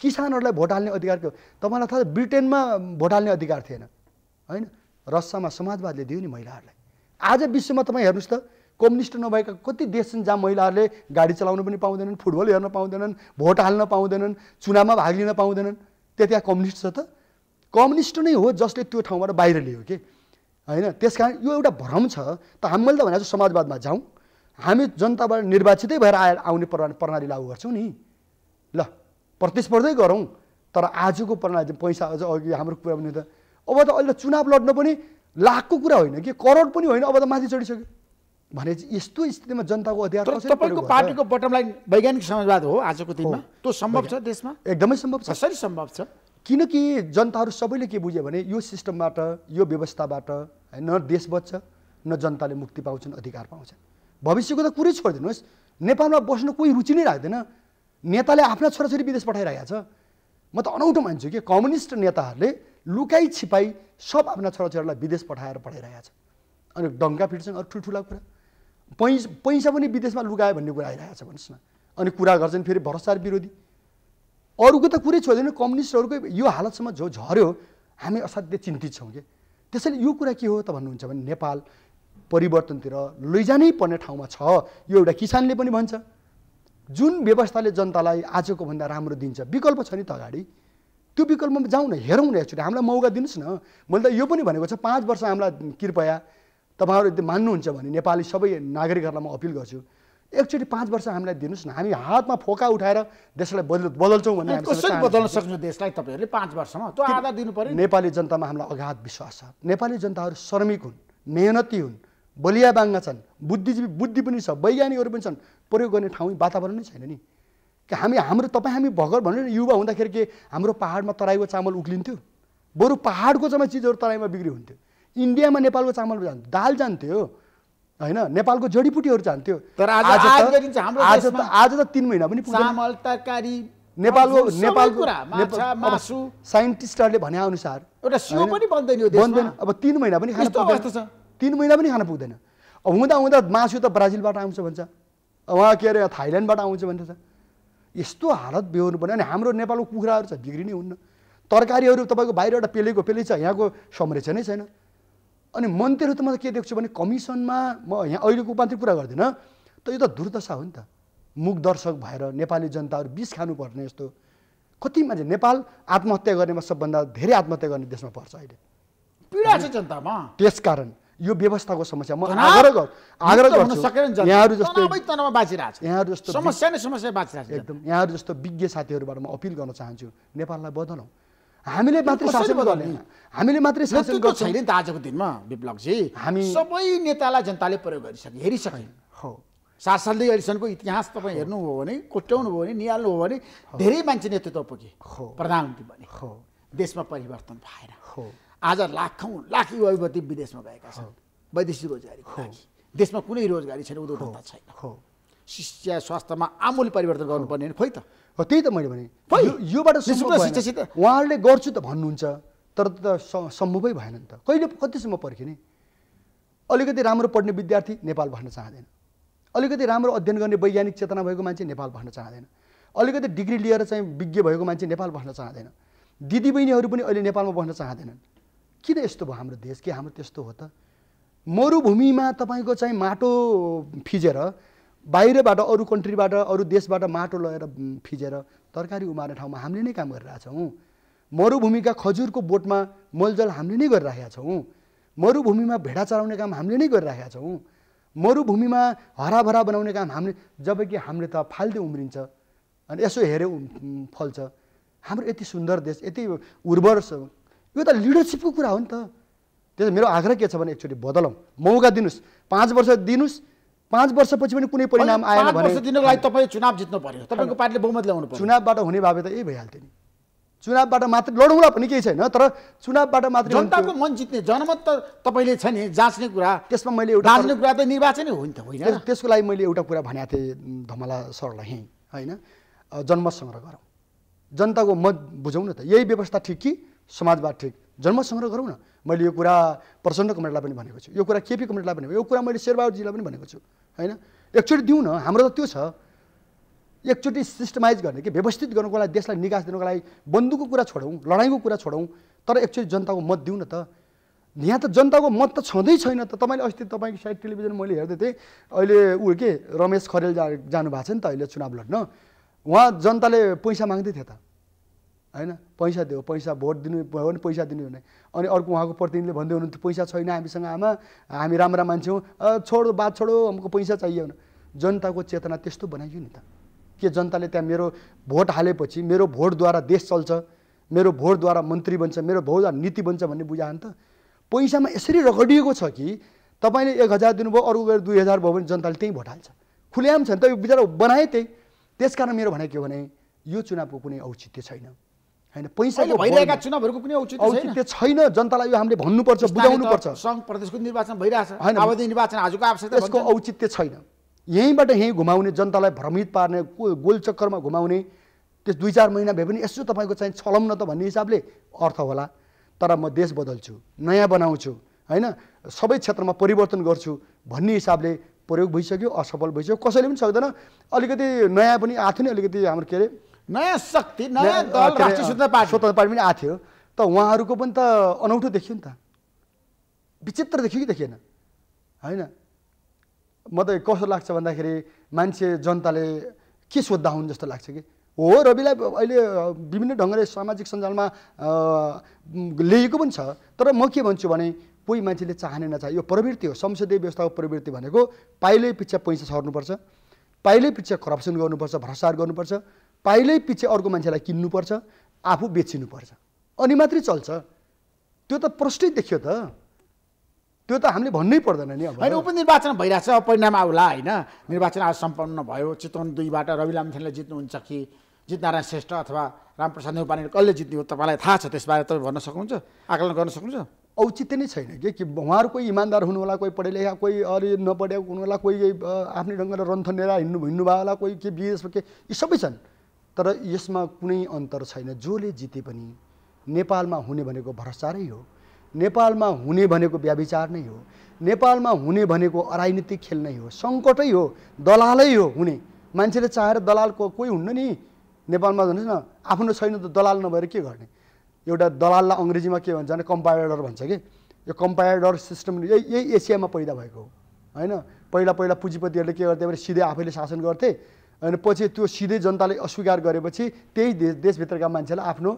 किसानहरूलाई भोट हाल्ने अधिकार के हो तपाईँलाई थाहा छ ब्रिटेनमा भोट हाल्ने अधिकार थिएन होइन रसमा समाजवादले दियो नि महिलाहरूलाई आज विश्वमा तपाईँ हेर्नुहोस् त कम्युनिस्ट नभएका कति देश छन् जहाँ महिलाहरूले गाडी चलाउन पनि पाउँदैनन् फुटबल हेर्न पाउँदैनन् भोट हाल्न पाउँदैनन् चुनावमा भाग लिन पाउँदैनन् त्यहाँ कम्युनिस्ट छ त कम्युनिस्ट नै हो जसले त्यो ठाउँबाट बाहिर लियो कि होइन त्यस कारण यो एउटा भ्रम छ त हामी मैले त भने समाजवादमा जाउँ हामी जनताबाट निर्वाचितै भएर आएर आउने प्रणाली लागू गर्छौँ नि ल प्रतिस्पर्धै गरौँ तर आजको प्रणाली पैसा अझ अघि हाम्रो कुरा पनि त अब त अहिले चुनाव लड्न पनि लाखको कुरा होइन कि करोड पनि होइन अब त माथि चढिसक्यो भने यस्तो स्थितिमा जनताको अधिकार तपाईँको पार्टीको बटम लाइन वैज्ञानिक समाजवाद हो आजको दिनमा त्यो सम्भव छ देशमा एकदमै सम्भव छ कसरी सम्भव छ किनकि जनताहरू सबैले के बुझ्यो भने यो सिस्टमबाट यो व्यवस्थाबाट न देश बच्छ न जनताले मुक्ति पाउँछन् अधिकार पाउँछन् भविष्यको त कुरै छोडिदिनुहोस् नेपालमा बस्न कोही रुचि नै राख्दैन नेताले आफ्ना छोराछोरी विदेश पठाइरहेको छ म त अनौठो मान्छु कि कम्युनिस्ट नेताहरूले लुकाइ छिपाई सब आफ्ना छोराछोरीलाई विदेश पठाएर पठाइरहेको छ अनि डङ्का फिट्छन् अरू ठुल्ठुला कुरा पैसा पैसा पनि विदेशमा लुगायो भन्ने कुरा आइरहेको छ भन्नुहोस् न अनि कुरा गर्छन् फेरि भ्रष्टाचार विरोधी अरूको त कुरै छोडिदिनु कम्युनिस्टहरूको यो हालतसम्म जो झऱ्यो हामी असाध्य चिन्तित छौँ कि त्यसैले यो कुरा के हो त भन्नुहुन्छ भने नेपाल परिवर्तनतिर लैजानै पर्ने ठाउँमा छ यो एउटा किसानले पनि भन्छ जुन व्यवस्थाले जनतालाई आजको भन्दा राम्रो दिन्छ विकल्प छ नि त अगाडि त्यो विकल्पमा जाउँ न हेरौँ न एकचोटि हामीलाई मौका दिनुहोस् न मैले त यो पनि भनेको छ पाँच वर्ष हामीलाई कृपया तपाईँहरू मान्नुहुन्छ भने नेपाली सबै नागरिकहरूलाई म अपिल गर्छु एकचोटि पाँच वर्ष हामीलाई दिनुहोस् न हामी हातमा फोका उठाएर देशलाई बदल बदल्छौँ भने कसरी बदल्न सक्छौँ देशलाई तपाईँहरूले पाँच वर्षमा त्यो आधा दिनु पऱ्यो नेपाली जनतामा हामीलाई अगाध विश्वास छ नेपाली जनताहरू श्रमिक हुन् मेहनती हुन् बलिया बाङ्गा छन् बुद्धिजीवी बुद्धि पनि छ वैज्ञानिकहरू पनि छन् प्रयोग गर्ने ठाउँ वातावरण नै छैन नि कि हामी हाम्रो तपाईँ हामी भगर भनेर युवा हुँदाखेरि के हाम्रो पाहाडमा तराईको चामल उक्लिन्थ्यो बरु पाहाडको जम्मा चिजहरू तराईमा बिक्री हुन्थ्यो इन्डियामा नेपालको चामल जान्थ्यो दाल जान्थ्यो होइन नेपालको जडीबुटीहरू जान्थ्यो तर आज त आज त तिन महिना पनि तरकारी नेपालको नेपालको साइन्टिस्टहरूले भने अनुसार एउटा बन्दैन अब तिन महिना पनि तिन महिना पनि खान पुग्दैन अब हुँदा हुँदा मासु त ब्राजिलबाट आउँछ भन्छ उहाँ के अरे थाइल्यान्डबाट आउँछ भन्छ यस्तो हालत बेहोर्नु पर्ने अनि हाम्रो नेपालको कुखुराहरू छ बिग्रिने हुन्न तरकारीहरू तपाईँको बाहिरबाट पेलेको पेले छ यहाँको संरक्षणै छैन अनि मन्त्रीहरू त म के देख्छु भने कमिसनमा म यहाँ अहिलेको मात्रै कुरा गर्दिनँ त यो त दुर्दशा हो नि त मुख दर्शक भएर नेपाली जनताहरू बिस खानुपर्ने यस्तो कति मान्छे नेपाल आत्महत्या गर्नेमा सबभन्दा धेरै आत्महत्या गर्ने देशमा पर्छ अहिले पीडा छ जनतामा त्यसकारण यो व्यवस्थाको समस्या म आग्रह गर्छु आग्रह गर्छु यहाँहरू जस्तो यहाँहरू जस्तो समस्या नै समस्या बाँचिरहेको छ एकदम यहाँहरू जस्तो विज्ञ साथीहरूबाट म अपिल गर्न चाहन्छु नेपाललाई बदलौँ हामीले मात्रै शासन बदल्ने हामीले मात्रै शासन गर्छ छैन नि त आजको दिनमा विप्लवजी हामी सबै नेतालाई जनताले प्रयोग गरिसके हेरिसके हो शासनले अहिलेसम्मको इतिहास तपाईँ हेर्नु हो भने कोट्याउनु हो भने निहाल्नु हो भने धेरै मान्छे नेतृत्व पुगे हो प्रधानमन्त्री बने हो देशमा परिवर्तन भएन हो आज लाखौँ लाख युवा युवती विदेशमा गएका छन् वैदेशिक रोजगारी देशमा कुनै रोजगारी छैन उद्योगता छैन शिक्षा स्वास्थ्यमा आमूल परिवर्तन गर्नुपर्ने खोइ त हो त्यही त मैले भने योबाट शिक्षासित उहाँहरूले गर्छु त भन्नुहुन्छ तर त सम्भवै भएन नि त कहिले कतिसम्म पर्खिने अलिकति राम्रो पढ्ने विद्यार्थी नेपाल भन्न चाहँदैन अलिकति राम्रो अध्ययन गर्ने वैज्ञानिक चेतना भएको मान्छे नेपाल भन्न चाहँदैन अलिकति डिग्री लिएर चाहिँ विज्ञ भएको मान्छे नेपाल बस्न चाहँदैन दिदीबहिनीहरू पनि अहिले नेपालमा बस्न चाहँदैनन् किन यस्तो भयो हाम्रो देश के हाम्रो त्यस्तो हो त मरुभूमिमा तपाईँको चाहिँ माटो फिजेर बाहिरबाट अरू कन्ट्रीबाट अरू देशबाट माटो लगेर फिजेर तरकारी उमार्ने ठाउँमा हामीले नै काम गरिरहेछौँ मरुभूमिका खजुरको बोटमा मलजल हामीले नै गरिराखेका छौँ मरुभूमिमा भेडा चराउने काम हामीले नै गरिराखेका छौँ मरुभूमिमा हराभरा बनाउने काम हामीले जबकि हामीले त फाल्दै उम्रिन्छ अनि यसो हेऱ्यो फल्छ हाम्रो यति सुन्दर देश यति उर्वर यो त लिडरसिपको कुरा हो नि त त्यस मेरो आग्रह के छ भने एकचोटि बदलौँ मौका दिनुहोस् पाँच वर्ष दिनुहोस् पाँच वर्षपछि पनि कुनै परिणाम आएन भने दिनको लागि तपाईँ चुनाव जित्नु पर्यो तपाईँको पार्टीले बहुमत ल्याउनु पर्यो चुनावबाट हुने भए त यही भइहाल्थ्यो नि चुनावबाट मात्र लडौँला पनि केही छैन तर चुनावबाट मात्र जनताको मन जित्ने जनमत त तपाईँले छ नि जाँच्ने कुरा त्यसमा मैले एउटा जाँच्ने कुरा त निर्वाचनै हो नि त होइन त्यसको लागि मैले एउटा कुरा भनेको थिएँ धमला सरलाई यहीँ होइन जनमतसँग गरौँ जनताको मत बुझौँ न त यही व्यवस्था ठिक कि समाजबाट ठिक जन्मसङ्ग्रह गरौँ न मैले यो कुरा प्रचण्ड कमरेडलाई पनि भनेको छु यो कुरा केपी कमरेडलाई पनि यो कुरा मैले शेरबहादुरजीलाई पनि भनेको छु होइन एकचोटि दिउँ न हाम्रो त त्यो छ एकचोटि सिस्टमाइज गर्ने कि व्यवस्थित गर्नुको लागि देशलाई निकास दिनुको लागि बन्दुकको कुरा छोडौँ लडाइँको कुरा छोडौँ तर एकचोटि जनताको मत दिउँ न त यहाँ त जनताको मत त छँदै छैन त तपाईँले अस्ति तपाईँको सायद टेलिभिजन मैले हेर्दै थिएँ अहिले ऊ के रमेश खरेल जा जानु छ नि त अहिले चुनाव लड्न उहाँ जनताले पैसा माग्दै थिए त होइन पैसा दियो पैसा भोट दिनु भयो भने पैसा दिनु भने अनि अर्को उहाँको प्रतिनिधिले भन्दै हुनुहुन्थ्यो पैसा छैन हामीसँग आमा हामी राम्रा मान्छे हौँ छोडो बात छोडो हाम्रो पैसा चाहियो भने जनताको चेतना त्यस्तो बनाइयो नि त के जनताले त्यहाँ मेरो भोट हालेपछि मेरो भोटद्वारा देश चल्छ मेरो भोटद्वारा मन्त्री बन्छ मेरो भोटद्वारा नीति बन्छ भन्ने बुझायो नि त पैसामा यसरी रगडिएको छ कि तपाईँले एक हजार दिनुभयो अरू गएर दुई हजार भयो भने जनताले त्यहीँ भोट हाल्छ खुल्याम छ नि त यो बिचरा बनाएँ त्यही त्यसकारण मेरो भनाइ के भने यो चुनावको कुनै औचित्य छैन होइन पैसाले भइरहेका चुनावहरूको कुनै औचित्य छैन छैन जनतालाई यो हामीले भन्नुपर्छ बुझाउनुपर्छ सङ्घ प्रदेशको निर्वाचन भइरहेछ होइन निर्वाचन आजको आवश्यकता यसको औचित्य छैन यहीँबाट यहीँ घुमाउने जनतालाई भ्रमित पार्ने गोल चक्करमा घुमाउने त्यस दुई चार महिना भए पनि यसो तपाईँको चाहिँ छलम न त भन्ने हिसाबले अर्थ होला तर म देश बदल्छु नयाँ बनाउँछु होइन सबै क्षेत्रमा परिवर्तन गर्छु भन्ने हिसाबले प्रयोग भइसक्यो असफल भइसक्यो कसैले पनि सक्दैन अलिकति नयाँ पनि आएको थियो नि अलिकति हाम्रो के अरे नयाँ शक्ति नयाँ दल राष्ट्रिय स्वतन्त्र पार्टी स्वतन्त्र पार्टी पनि आएको थियो त उहाँहरूको पनि त अनौठो देखियो नि त विचित्र देखियो कि देखिएन होइन म त कस्तो लाग्छ भन्दाखेरि मान्छे जनताले के सोद्धा हुन् जस्तो लाग्छ कि हो रविलाई अहिले विभिन्न ढङ्गले सामाजिक सञ्जालमा ल्याइएको पनि छ तर म के भन्छु भने कोही मान्छेले चाहने नचाहे यो प्रवृत्ति हो संसदीय व्यवस्थाको प्रवृत्ति भनेको पाइलै पिच्छा पैसा छर्नुपर्छ पाइलै पिच्छा करप्सन गर्नुपर्छ भ्रष्टाचार गर्नुपर्छ पाइलै पछि अर्को मान्छेलाई किन्नुपर्छ आफू बेचिनुपर्छ अनि मात्रै चल्छ त्यो त प्रष्टै देखियो त त्यो त हामीले भन्नै पर्दैन नि अब होइन उपनिर्वाचन भइरहेछ परिणाम आउला होइन निर्वाचन आज सम्पन्न भयो चितवन दुईबाट रवि लामछानेले जित्नुहुन्छ कि जितनारायण श्रेष्ठ अथवा रामप्रसाद नेपाली कसले जित्ने हो तपाईँलाई थाहा छ त्यसबारे तपाईँ भन्न सक्नुहुन्छ आकलन गर्न सक्नुहुन्छ औचित्य नै छैन कि कि उहाँहरू कोही इमान्दार हुनु होला कोही पढे लेखा कोही नपढेको हुनु हुनुहोला कोही आफ्नै ढङ्गले रन्थनेर हिँड्नु हिँड्नुभयो होला कोही के विदेशमा के यी सबै छन् तर यसमा कुनै अन्तर छैन जसले जिते पनि नेपालमा हुने भनेको भ्रष्टाचारै हो नेपालमा हुने भनेको व्याविचार नै हो नेपालमा हुने भनेको अराजनीतिक खेल नै हो सङ्कटै हो दलालै हो हुने मान्छेले चाहेर दलालको कोही हुन्न नि नेपालमा भन्नुहोस् न आफ्नो छैन त दलाल नभएर के गर्ने एउटा दलाललाई अङ्ग्रेजीमा के भन्छ भने कम्पायडर भन्छ कि यो कम्पायडर सिस्टम यही यही एसियामा पैदा भएको हो होइन पहिला पहिला पुँजीपतिहरूले के गर्थे भने सिधै आफैले शासन गर्थे अनि पछि त्यो सिधै जनताले अस्वीकार गरेपछि त्यही देश देशभित्रका मान्छेलाई आफ्नो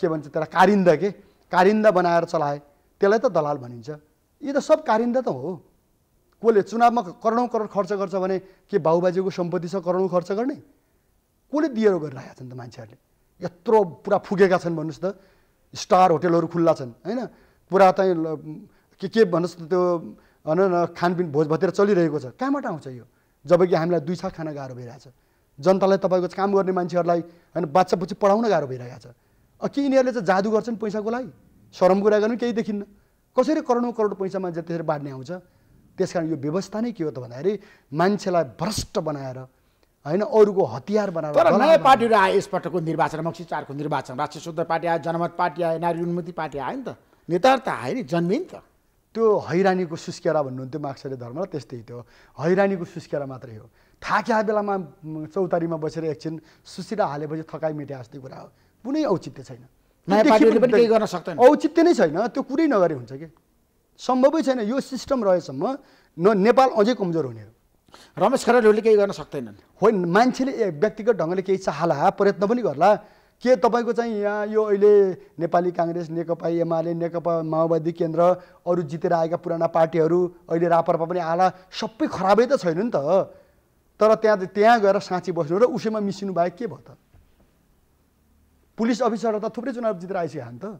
के भन्छ त्यसलाई कारिन्दा के कारिन्दा बनाएर चलाए त्यसलाई त दलाल भनिन्छ यी त सब कारिन्दा त हो कसले चुनावमा करोडौँ करोड खर्च गर्छ भने के बाबुबाजेको सम्पत्ति छ करोडौँ खर्च गर्ने कसले दिएर गरिरहेका छन् त मान्छेहरूले यत्रो पुरा फुकेका छन् भन्नुहोस् त स्टार होटेलहरू खुल्ला छन् होइन पुरा चाहिँ के के भन्नुहोस् त त्यो भन न खानपिन भोज भतेर चलिरहेको छ कहाँबाट आउँछ यो जबकि हामीलाई दुई छाक खान गाह्रो भइरहेछ जनतालाई तपाईँको काम गर्ने मान्छेहरूलाई होइन बुच्ची पढाउन गाह्रो भइरहेको छ के यिनीहरूले चाहिँ जादु गर्छन् पैसाको लागि सरम कुरा गर्नु केही देखिन्न कसरी करोडौँ करोड पैसा मान्छे त्यसरी बाँड्ने आउँछ त्यस कारण यो व्यवस्था नै के हो त भन्दाखेरि मान्छेलाई भ्रष्ट बनाएर होइन अरूको हतियार बनाएर नयाँ पार्टीहरू आए यसपटकको निर्वाचन मक्सी चारको निर्वाचन राष्ट्रिय शुद्ध पार्टी आयो जनमत पार्टी आयो नारी उन्मुक्ति पार्टी आयो नि त नेताहरू त आयो नि जन्मियो नि त त्यो हैरानीको सुस्केरा भन्नुहुन्थ्यो मार्क्सले धर्म त्यस्तै त्यो हैरानीको सुस्केरा मात्रै हो थाक्या बेलामा चौतारीमा बसेर एकछिन सुसिरा हालेपछि थकाइ मेटे जस्तो कुरा हो कुनै औचित्य छैन औचित्य नै छैन त्यो कुरै नगरे हुन्छ कि सम्भवै छैन यो सिस्टम रहेसम्म न नेपाल अझै कमजोर हुने हो रमेश खरेलहरूले केही गर्न सक्दैनन् होइन मान्छेले व्यक्तिगत ढङ्गले केही चाहला प्रयत्न पनि गर्ला के तपाईँको चाहिँ यहाँ यो अहिले नेपाली काङ्ग्रेस नेकपा एमाले नेकपा माओवादी केन्द्र अरू जितेर आएका पुराना पार्टीहरू अहिले रापरपा पनि आला सबै खराबै त छैन नि त तर त्यहाँ त्यहाँ गएर साँची बस्नु र उसैमा मिसिनु बाहेक के भयो त पुलिस अफिसर त थुप्रै चुनाव जितेर आइसक्यो हामी त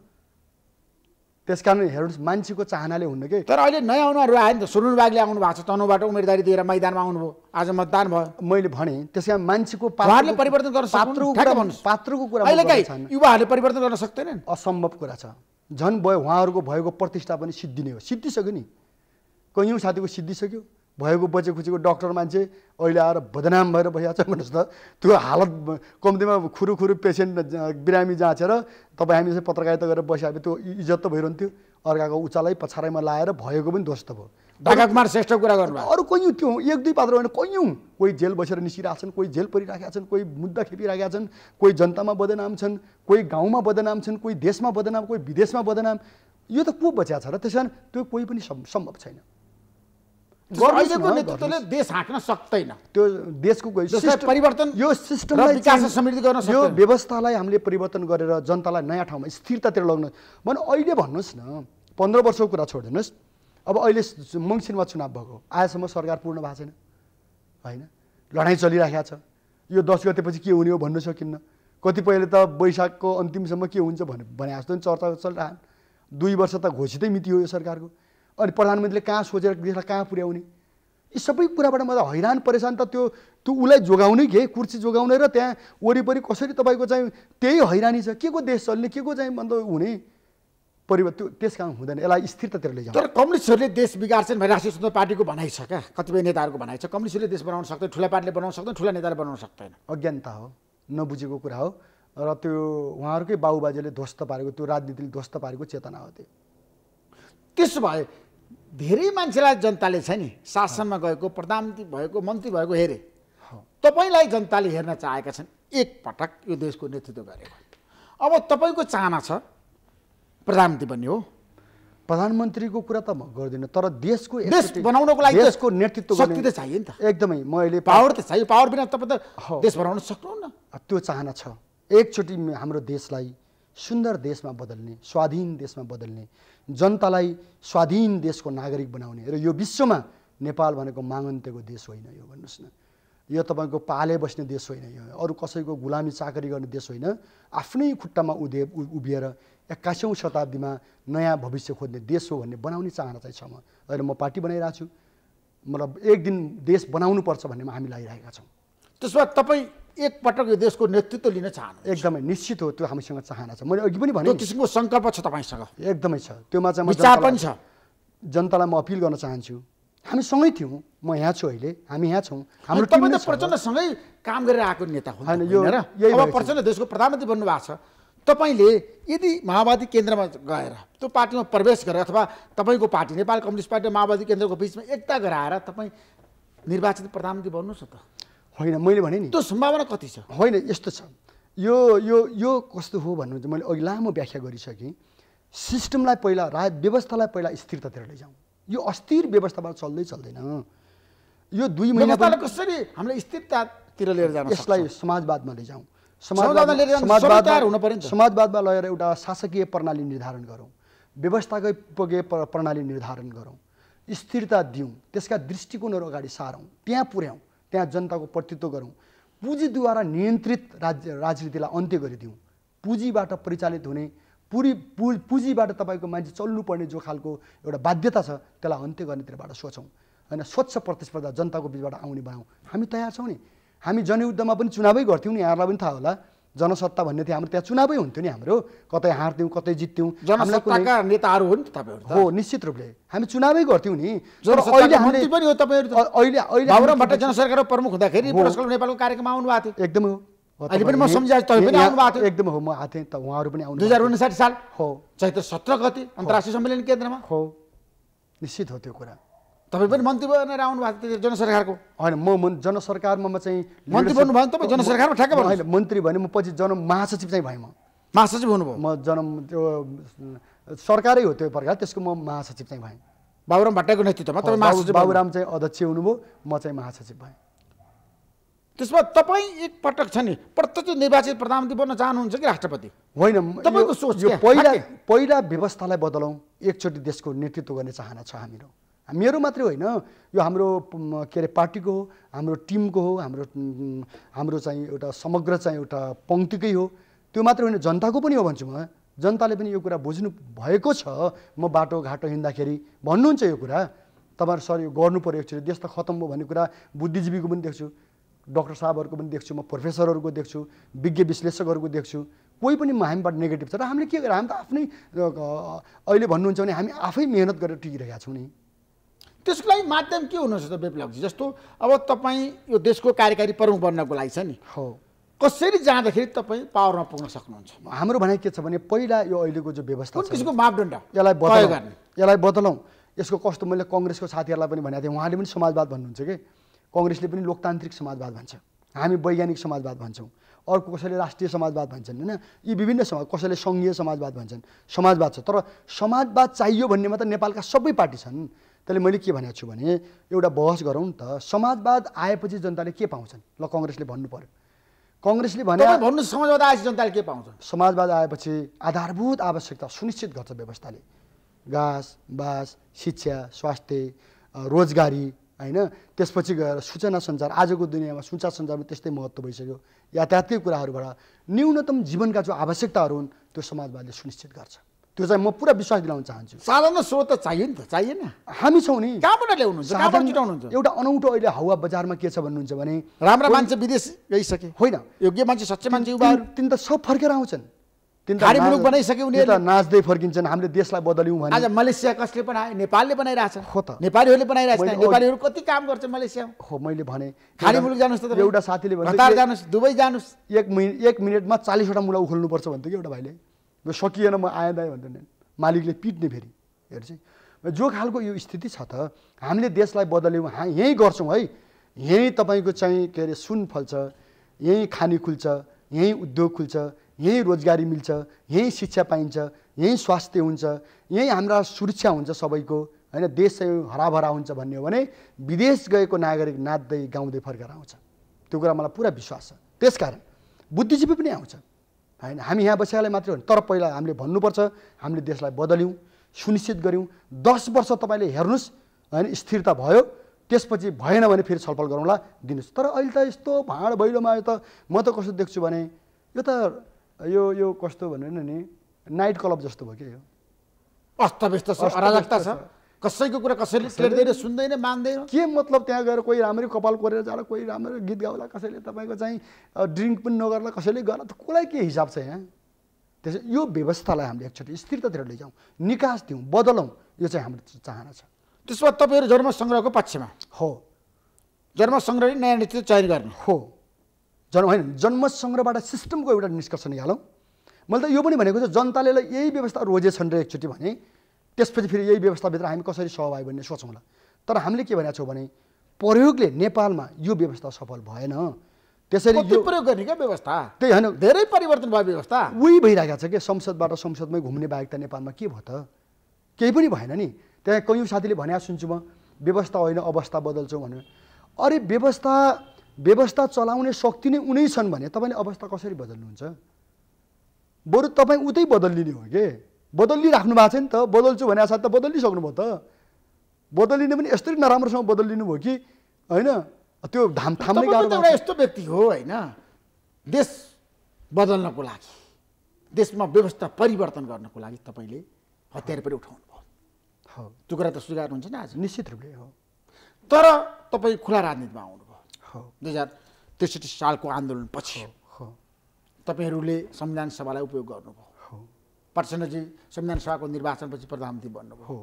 त्यस कारण हेर्नुहोस् मान्छेको चाहनाले हुन्न कि तर अहिले नयाँ अनुहारहरू आयो नि त सुरुन बागले आउनु भएको छ तनुबाट उम्मेदवारी दिएर मैदानमा आउनुभयो आज मतदान भयो मैले भने त्यस कारण मान्छेको पात्रले परिवर्तन गर्न पात्रको कुरा युवाहरूले परिवर्तन गर्न सक्दैनन् असम्भव कुरा छ झन् भयो उहाँहरूको भएको प्रतिष्ठा पनि सिद्धिने हो सिद्धिसक्यो नि कैयौँ साथीको सिद्धिसक्यो भएको बचे खुचेको डक्टर मान्छे अहिले आएर बदनाम भएर बसिरहेको छ भन्नुहोस् त त्यो हालत कम्तीमा खुरु खुरु पेसेन्ट बिरामी जाँचेर तपाईँ हामी चाहिँ पत्रकारिता गरेर बसिरहेको त्यो इज्जत त भइरहन्थ्यो अर्काको उचालाई पछाडैमा लाएर भएको पनि ध्वस्त भयो डाकुमार श्रेष्ठ कुरा गर्नु अरू कयौँ त्यो एक दुई पात्र होइन कयौँ कोही जेल बसेर निस्किरहेका छन् कोही जेल परिरहेका छन् कोही मुद्दा खेपिरहेका छन् कोही जनतामा बदनाम छन् कोही गाउँमा बदनाम छन् कोही देशमा बदनाम कोही विदेशमा बदनाम यो त को बच्या छ र त्यस कारण त्यो कोही पनि सम्भव छैन नेतृत्वले देश हाँक्न सक्दैन त्यो देशको परिवर्तन यो सिस्टमलाई विकास समृद्धि गर्न यो व्यवस्थालाई हामीले परिवर्तन गरेर जनतालाई नयाँ ठाउँमा स्थिरतातिर लग्न भने अहिले भन्नुहोस् न पन्ध्र वर्षको कुरा छोडिदिनुहोस् अब अहिले मङ्सिरमा चुनाव भएको आजसम्म सरकार पूर्ण भएको छैन होइन लडाइँ चलिरहेको छ यो दस गतेपछि के हुने हो भन्नु सकिन्न कतिपयले त वैशाखको अन्तिमसम्म के हुन्छ भने भने जस्तो चर्चा चलिरहन् दुई वर्ष त घोषितै मिति हो यो सरकारको अनि प्रधानमन्त्रीले कहाँ सोचेर देशलाई कहाँ पुर्याउने यी सबै कुराबाट मलाई हैरान परेसान त त्यो त्यो उसलाई जोगाउने के कुर्सी जोगाउने र त्यहाँ वरिपरि कसरी तपाईँको चाहिँ त्यही हैरानी छ के को देश चल्ने के को चाहिँ मतलब हुने परिवर्तन त्यस काम हुँदैन यसलाई स्थिरतातिर लैजाउँ तर कम्युनिस्टहरूले देश बिगार्छन् भने राष्ट्रिय स्वतन्त्र पार्टीको भनाइ छ क्या कतिपय नेताहरूको भनाइ छ कम्युनिस्टहरूले देश बनाउन सक्दैन ठुला पार्टीले बनाउन सक्दैन ठुला नेताले बनाउन सक्दैन अज्ञानता हो नबुझेको कुरा हो र त्यो उहाँहरूकै बाबुबाजेले ध्वस्त पारेको त्यो राजनीतिले ध्वस्त पारेको चेतना हो त्यो त्यसो भए धेरै मान्छेलाई जनताले छ नि शासनमा गएको प्रधानमन्त्री भएको मन्त्री भएको हेरे तपाईँलाई जनताले हेर्न चाहेका छन् एकपटक यो देशको नेतृत्व गरेको अब तपाईँको चाहना छ प्रधानमन्त्री बन्ने हो प्रधानमन्त्रीको कुरा त म गर्दिनँ तर देशको देश बनाउनको लागि देशको नेतृत्व शक्ति त चाहियो नि त एकदमै मैले पावर त चाहियो पावर बिना तपाईँ त देश बनाउन सक्नुहुन्न त्यो चाहना छ एकचोटि हाम्रो देशलाई सुन्दर देशमा बदल्ने स्वाधीन देशमा बदल्ने जनतालाई स्वाधीन देशको नागरिक बनाउने र यो विश्वमा नेपाल भनेको मागन्तेको देश होइन यो भन्नुहोस् न यो तपाईँको पाले बस्ने देश होइन यो अरू कसैको गुलामी चाकरी गर्ने देश होइन आफ्नै खुट्टामा उदे उभिएर एक्काइसौँ शताब्दीमा नयाँ भविष्य खोज्ने देश हो भन्ने बनाउने चाहना चाहिँ छ म अहिले म पार्टी बनाइरहेको छु मतलब एक दिन देश बनाउनुपर्छ भन्नेमा हामी लागिरहेका छौँ त्यसो भए तपाईँ एकपटक यो देशको नेतृत्व लिन चाहनु एकदमै निश्चित हो त्यो हामीसँग चाहना छ मैले अघि पनि भने किसिमको सङ्कल्प छ तपाईँसँग एकदमै छ त्योमा चाहिँ विचार पनि छ जनतालाई म अपिल गर्न चाहन्छु हामी सँगै थियौँ म यहाँ छु अहिले हामी यहाँ छौँ हाम्रो तपाईँ त प्रचण्डसँगै काम गरेर आएको नेता हो यो प्रचण्ड देशको प्रधानमन्त्री बन्नुभएको छ तपाईँले यदि माओवादी केन्द्रमा गएर त्यो पार्टीमा प्रवेश गरेर अथवा तपाईँको पार्टी नेपाल कम्युनिस्ट पार्टी माओवादी केन्द्रको बिचमा एकता गराएर तपाईँ निर्वाचित प्रधानमन्त्री बन्नुहोस् न त होइन मैले भने नि त्यो सम्भावना कति छ होइन यस्तो छ यो यो यो कस्तो हो भन्नु मैले अघि लामो व्याख्या गरिसकेँ सिस्टमलाई पहिला रा व्यवस्थालाई पहिला स्थिरतातिर लैजाउँ यो अस्थिर व्यवस्थाबाट चल्दै चल्दैन यो दुई महिना कसरी हामीले स्थिरतातिर लिएर जानु यसलाई समाजवादमा लैजाउँ समाजवाद समाजवादमा लगेर एउटा शासकीय प्रणाली निर्धारण गरौँ व्यवस्थाकै पुगे प्रणाली निर्धारण गरौँ स्थिरता दिउँ त्यसका दृष्टिकोणहरू अगाडि सारौँ त्यहाँ पुर्याउँ त्यहाँ जनताको प्रतित्व गरौँ पुँजीद्वारा नियन्त्रित राज्य राजनीतिलाई अन्त्य गरिदिउँ पुँजीबाट परिचालित हुने पुरी पु पुँजीबाट तपाईँको मान्छे चल्नुपर्ने जो खालको एउटा बाध्यता छ त्यसलाई अन्त्य गर्नेतिरबाट सोचौँ होइन स्वच्छ प्रतिस्पर्धा जनताको बिचबाट आउने बनाऊ हामी तयार छौँ नि हामी जनयुद्धमा पनि चुनावै गर्थ्यौँ नि यहाँहरूलाई पनि थाहा होला जनसत्ता भन्ने थियो हाम्रो त्यहाँ चुनावै हुन्थ्यो नि हाम्रो कतै हार्थ्यौँ कतै जित्थ्यौँ जनसत्ताका नेताहरू हो नि तपाईँहरू हो निश्चित रूपले हामी चुनावै गर्थ्यौँ नि पनि हो तपाईँहरू अहिले अहिले भट्टाचार्य प्रमुख हुँदाखेरि नेपालको कार्यक्रममा आउनु भएको थियो एकदम हो अहिले पनि म एकदमै हो म आएको थिएँ त उहाँहरू पनि आउनु दुई हजार उन्साठी साल हो चैत्र सत्र गते अन्तर्राष्ट्रिय सम्मेलन केन्द्रमा हो निश्चित हो त्यो कुरा तपाईँ पनि मन्त्री बनेर आउनु भएको थियो जनसरकारको होइन म जनसरकारमा चाहिँ मन्त्री बन्नु बन्नुभयो तपाईँ जनसरकारमा ठ्याक्क भन्नु होइन मन्त्री भने म पछि जन महासचिव चाहिँ भएँ म महासचिव हुनुभयो म जन त्यो सरकारै हो त्यो प्रकार त्यसको म महासचिव चाहिँ भएँ बाबुराम भट्टाको नेतृत्वमा तपाईँ महासचिव बाबुराम चाहिँ अध्यक्ष हुनुभयो म चाहिँ महासचिव भएँ त्यसमा तपाईँ एकपटक छ नि प्रत्यक्ष निर्वाचित प्रधानमन्त्री बन्न चाहनुहुन्छ कि राष्ट्रपति होइन तपाईँको सोच पहिला पहिला व्यवस्थालाई बदलाउँ एकचोटि देशको नेतृत्व गर्ने चाहना छ हामीहरू मेरो मात्रै होइन यो हाम्रो के अरे पार्टीको हो हाम्रो टिमको हो हाम्रो हाम्रो चाहिँ एउटा समग्र चाहिँ एउटा पङ्क्तिकै हो त्यो मात्रै होइन जनताको पनि हो भन्छु म जनताले पनि यो कुरा बुझ्नु भएको छ म बाटोघाटो हिँड्दाखेरि भन्नुहुन्छ यो कुरा तपाईँहरू सर यो गर्नु पऱ्यो एकचोटि देश त खत्तम भयो भन्ने कुरा बुद्धिजीवीको पनि देख्छु डक्टर साहबहरूको पनि देख्छु म प्रोफेसरहरूको देख्छु विज्ञ विश्लेषकहरूको देख्छु कोही पनि हामीबाट नेगेटिभ छ र हामीले के गरेर हामी त आफ्नै अहिले भन्नुहुन्छ भने हामी आफै मेहनत गरेर टिकिरहेका छौँ नि त्यसको लागि माध्यम के हुनसक्छ विप्लवजी जस्तो अब तपाईँ यो देशको कार्यकारी प्रमुख बन्नको लागि छ नि हो कसरी जाँदाखेरि तपाईँ पावरमा पुग्न सक्नुहुन्छ हाम्रो भनाइ के छ भने पहिला यो अहिलेको जो व्यवस्था त्यसको मापदण्ड यसलाई बदल गर्ने यसलाई बदलौँ यसको कस्तो मैले कङ्ग्रेसको साथीहरूलाई पनि भनेको थिएँ उहाँले पनि समाजवाद भन्नुहुन्छ कि कङ्ग्रेसले पनि लोकतान्त्रिक समाजवाद भन्छ हामी वैज्ञानिक समाजवाद भन्छौँ अर्को कसैले राष्ट्रिय समाजवाद भन्छन् होइन यी विभिन्न समाज कसैले सङ्घीय समाजवाद भन्छन् समाजवाद छ तर समाजवाद चाहियो भन्नेमा त नेपालका सबै पार्टी छन् त्यसले मैले के भनेको छु भने एउटा बहस गरौँ नि त समाजवाद आएपछि जनताले के पाउँछन् ल कङ्ग्रेसले भन्नु पऱ्यो कङ्ग्रेसले भने भन्नु समाजवाद आएपछि जनताले के पाउँछन् समाजवाद आएपछि आधारभूत आवश्यकता सुनिश्चित गर्छ व्यवस्थाले घाँस बाँस शिक्षा स्वास्थ्य रोजगारी होइन त्यसपछि गएर सूचना सञ्चार आजको दुनियाँमा सूचना सञ्चारमा त्यस्तै महत्त्व भइसक्यो यातायातकै कुराहरूबाट न्यूनतम जीवनका जो आवश्यकताहरू हुन् त्यो समाजवादले सुनिश्चित गर्छ त्यो चाहिँ म पुरा विश्वास दिलाउन चाहन्छु साधारण स्रोत त चाहियो नि त चाहिएन हामी छौँ नि कहाँबाट ल्याउनु जुटाउनुहुन्छ एउटा अनौठो अहिले हावा बजारमा के छ भन्नुहुन्छ भने राम्रा मान्छे विदेश गइसके होइन योग्य मान्छे सच्चे मान्छे युवाहरू तिन त सब फर्केर आउँछन् बनाइसक्यो उनीहरू नाच्दै फर्किन्छन् हामीले देशलाई बदल्यौँ भने आज मलेसिया कसले बनायो नेपालले बनाइरहेछ हो त नेपालीहरूले बनाइरहेछ नेपालीहरू कति काम गर्छ मलेसिया हो मैले भने खाली मुलुक जानुहोस् त एउटा साथीले भन्नु जानुहोस् दुबई जानुहोस् एक मिनट एक मिनटमा चालिसवटा मुला उखोल्नुपर्छ भन्थ्यो कि एउटा भाइले म सकिएन म आएँ दाइ मालिकले पिट्ने फेरि हेर चाहिँ जो खालको यो स्थिति छ त हामीले देशलाई बदल्यौँ हा यहीँ गर्छौँ है यहीँ तपाईँको चाहिँ के अरे सुन फल्छ यहीँ खानी खुल्छ यहीँ उद्योग खुल्छ यहीँ रोजगारी मिल्छ यहीँ शिक्षा पाइन्छ यहीँ स्वास्थ्य हुन्छ यहीँ हाम्रा सुरक्षा हुन्छ सबैको होइन देश चाहिँ हराभरा हुन्छ भन्ने हो भने विदेश गएको नागरिक नाच्दै गाउँदै फर्केर आउँछ त्यो कुरा मलाई पुरा विश्वास छ त्यस कारण बुद्धिजीवी पनि आउँछ होइन हामी यहाँ बसिहाले मात्रै हो तर पहिला हामीले भन्नुपर्छ हामीले देशलाई बदल्यौँ सुनिश्चित गऱ्यौँ दस वर्ष तपाईँले हेर्नुहोस् होइन स्थिरता भयो त्यसपछि भएन भने फेरि छलफल गरौँला दिनुहोस् तर अहिले त यस्तो भाँड भैलोमा यो त म त कस्तो देख्छु भने यो त यो यो कस्तो भन्यो नि नाइट क्लब जस्तो भयो कि यो अस्तव्यस्त अराजकता छ कसैको कुरा कसैले टेर्दैन सुन्दैन मान्दैन के मतलब त्यहाँ गएर कोही राम्ररी कपाल कोरेर जाला कोही राम्ररी गीत गाउला कसैले तपाईँको चाहिँ ड्रिङ्क पनि नगर्ला कसैले गर्ला त कसलाई के हिसाब छ यहाँ त्यसै यो व्यवस्थालाई हामीले एकचोटि स्थिरतातिर लैजाउँ निकास दिउँ बदलौँ यो चाहिँ हाम्रो चाहना छ त्यसो भए तपाईँहरू जन्म सङ्ग्रहको पक्षमा हो जन्म नयाँ नेतृत्व चयन गर्ने हो जन्म होइन जन्म सङ्ग्रहबाट सिस्टमको एउटा निष्कर्ष निकालौँ मैले त यो पनि भनेको छु जनताले यही व्यवस्था रोजेछन् र एकचोटि भने त्यसपछि फेरि यही व्यवस्थाभित्र हामी कसरी सहभागी भन्ने सोचौँला तर हामीले के भनेको छौँ भने प्रयोगले नेपालमा यो व्यवस्था सफल भएन त्यसरी प्रयोग गर्ने क्या व्यवस्था त्यही होइन धेरै परिवर्तन भयो व्यवस्था उही भइरहेको छ कि संसदबाट संसदमै घुम्ने बाहेक त नेपालमा के भयो त केही पनि भएन नि त्यहाँ कयौँ साथीले भने सुन्छु म व्यवस्था होइन अवस्था बदल्छौँ भनेर अरे व्यवस्था व्यवस्था चलाउने शक्ति नै उनै छन् भने तपाईँले अवस्था कसरी बदल्नुहुन्छ बरु तपाईँ उतै बदलिदिने हो कि बदलिराख्नु भएको छ नि त बदल्छु भने साथ त बदलिसक्नुभयो त बदलिने पनि यस्तरी नराम्रोसँग बदलिनु भयो कि होइन त्यो धाम थाम्ने यस्तो व्यक्ति हो होइन देश बदल्नको लागि देशमा व्यवस्था परिवर्तन गर्नको लागि तपाईँले हतियार पनि उठाउनु भयो त्यो कुरा त हुन्छ नि आज निश्चित रूपले हो तर तपाईँ खुला राजनीतिमा आउनुभयो दुई हजार त्रिसठी सालको आन्दोलनपछि तपाईँहरूले संविधान सभालाई उपयोग गर्नुभयो प्रचण्डजी संविधान सभाको निर्वाचनपछि प्रधानमन्त्री बन्नुभयो हो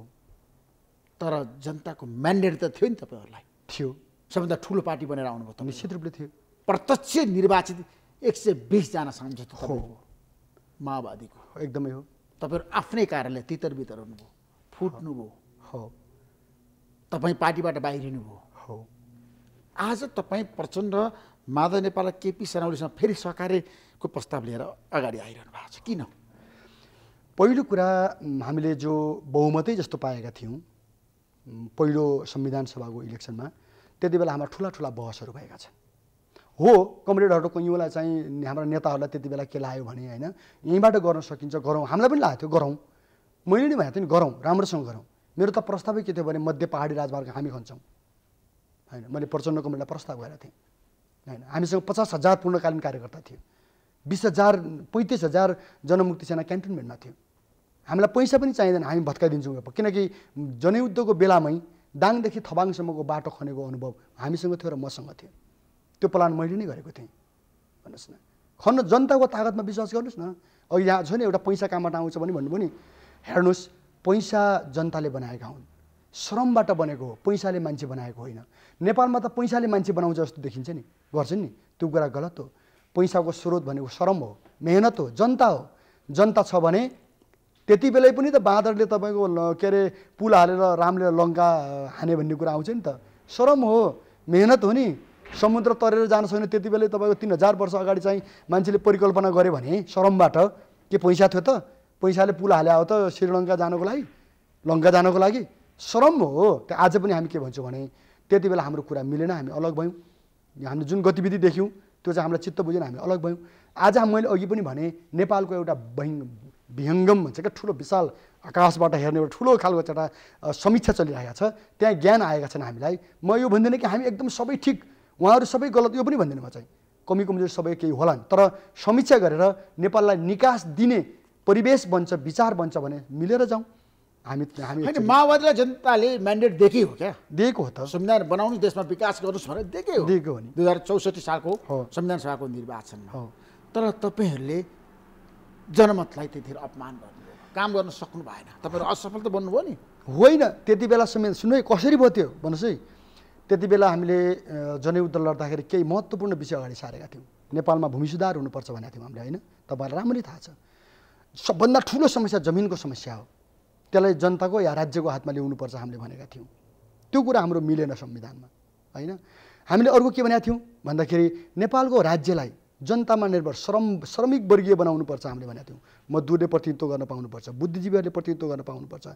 तर जनताको म्यान्डेट त थियो नि तपाईँहरूलाई थियो सबभन्दा ठुलो पार्टी बनेर आउनुभयो त निश्चित रूपले थियो प्रत्यक्ष निर्वाचित एक सय बिसजना सांसद हो माओवादीको एकदमै हो तपाईँहरू आफ्नै कार्यालय तितर बितर हुनुभयो फुट्नुभयो हो तपाईँ पार्टीबाट बाहिरिनुभयो हो आज तपाईँ प्रचण्ड माधव नेपाल केपी सेनावलीसँग फेरि सहकार्यको प्रस्ताव लिएर अगाडि आइरहनु भएको छ किन पहिलो कुरा हामीले जो बहुमतै जस्तो पाएका थियौँ पहिलो संविधान सभाको इलेक्सनमा त्यति बेला हाम्रा ठुला ठुला बहसहरू भएका छन् हो कमरेडहरूको कैयौँलाई चाहिँ हाम्रा नेताहरूलाई त्यति बेला के लाग्यो भने होइन यहीँबाट गर्न सकिन्छ गरौँ हामीलाई पनि लागेको थियो गरौँ मैले नै भनेको थिएँ नि गरौँ राम्रोसँग गरौँ मेरो त प्रस्तावै के थियो भने मध्य पहाडी राजमार्ग हामी खन्छौँ होइन मैले प्रचण्ड कमरेडलाई प्रस्ताव गरेको थिएँ होइन हामीसँग पचास हजार पूर्णकालीन कार्यकर्ता थियो बिस हजार पैँतिस हजार जनमुक्ति सेना क्यान्टोनमेन्टमा थियो हामीलाई पैसा पनि चाहिँदैन हामी भत्काइदिन्छौँ किनकि जनयुद्धको बेलामै दाङदेखि थबाङसम्मको बाटो खनेको अनुभव हामीसँग थियो र मसँग थियो त्यो प्लान मैले नै गरेको थिएँ भन्नुहोस् न खन्न जनताको तागतमा विश्वास गर्नुहोस् न अब यहाँ छ नि एउटा पैसा कहाँबाट आउँछ भने भन्नुभयो नि हेर्नुहोस् पैसा जनताले बनाएका हुन् श्रमबाट बनेको हो पैसाले मान्छे बनाएको होइन नेपालमा त पैसाले मान्छे बनाउँछ जस्तो देखिन्छ नि गर्छन् नि त्यो कुरा गलत हो पैसाको स्रोत भनेको श्रम हो मेहनत हो जनता हो जनता छ भने त्यति बेलै पनि त बाँदरले तपाईँको के अरे पुल हालेर रामले लङ्का हाने भन्ने कुरा आउँछ नि त श्रम हो मेहनत हो नि समुद्र तरेर जान छैन त्यति बेलै तपाईँको तिन हजार वर्ष अगाडि चाहिँ मान्छेले परिकल्पना गऱ्यो भने श्रमबाट के पैसा थियो त पैसाले पुल हाले हो त श्रीलङ्का जानको लागि लङ्का जानको लागि श्रम हो त्यो आज पनि हामी के भन्छौँ भने त्यति बेला हाम्रो कुरा मिलेन हामी अलग भयौँ हामीले जुन गतिविधि देख्यौँ त्यो चाहिँ हामीलाई चित्त बुझेन हामी अलग भयौँ आज मैले अघि पनि भने नेपालको एउटा बैङ विहङ्गम भन्छ क्या ठुलो विशाल आकाशबाट हेर्ने एउटा ठुलो खालको एउटा समीक्षा चलिरहेको छ त्यहाँ ज्ञान आएका छन् हामीलाई म यो भन्दिनँ कि हामी एकदम सबै ठिक उहाँहरू सबै गलत यो पनि भन्दिनँ म चाहिँ कमी कमजोरी सबै केही होलान् तर समीक्षा गरेर नेपाललाई निकास दिने परिवेश बन्छ विचार बन्छ भने मिलेर जाउँ हामी हामी माओवादी माओवादीलाई जनताले म्यान्डेट दिएकै हो क्या दिएको हो त संविधान बनाउनु देशमा विकास गर्नुहोस् भनेर दिएकै हो दिएको हो नि दुई हजार चौसठी सालको संविधान सभाको निर्वाचन हो तर तपाईँहरूले जनमतलाई त्यतिखेर अपमान गर्नु काम गर्न सक्नु भएन तपाईँहरू असफल त बन्नुभयो नि होइन त्यति बेला सुन्नु है कसरी भयो त्यो भन्नुहोस् है त्यति बेला हामीले जनयुद्ध लड्दाखेरि केही महत्त्वपूर्ण विषय अगाडि सारेका थियौँ नेपालमा भूमि सुधार हुनुपर्छ भनेको थियौँ हामीले होइन तपाईँलाई राम्ररी थाहा छ सबभन्दा ठुलो समस्या जमिनको समस्या हो त्यसलाई जनताको या राज्यको हातमा ल्याउनुपर्छ हामीले भनेका थियौँ त्यो कुरा हाम्रो मिलेन संविधानमा होइन हामीले अर्को के भनेका थियौँ भन्दाखेरि नेपालको राज्यलाई जनतामा निर्भर श्रम श्रमिक वर्गीय बनाउनुपर्छ हामीले भनेको थियौँ मजदुरले प्रतिनिधित्व गर्न पाउनुपर्छ बुद्धिजीवीहरूले प्रतिनिधित्व गर्न पाउनुपर्छ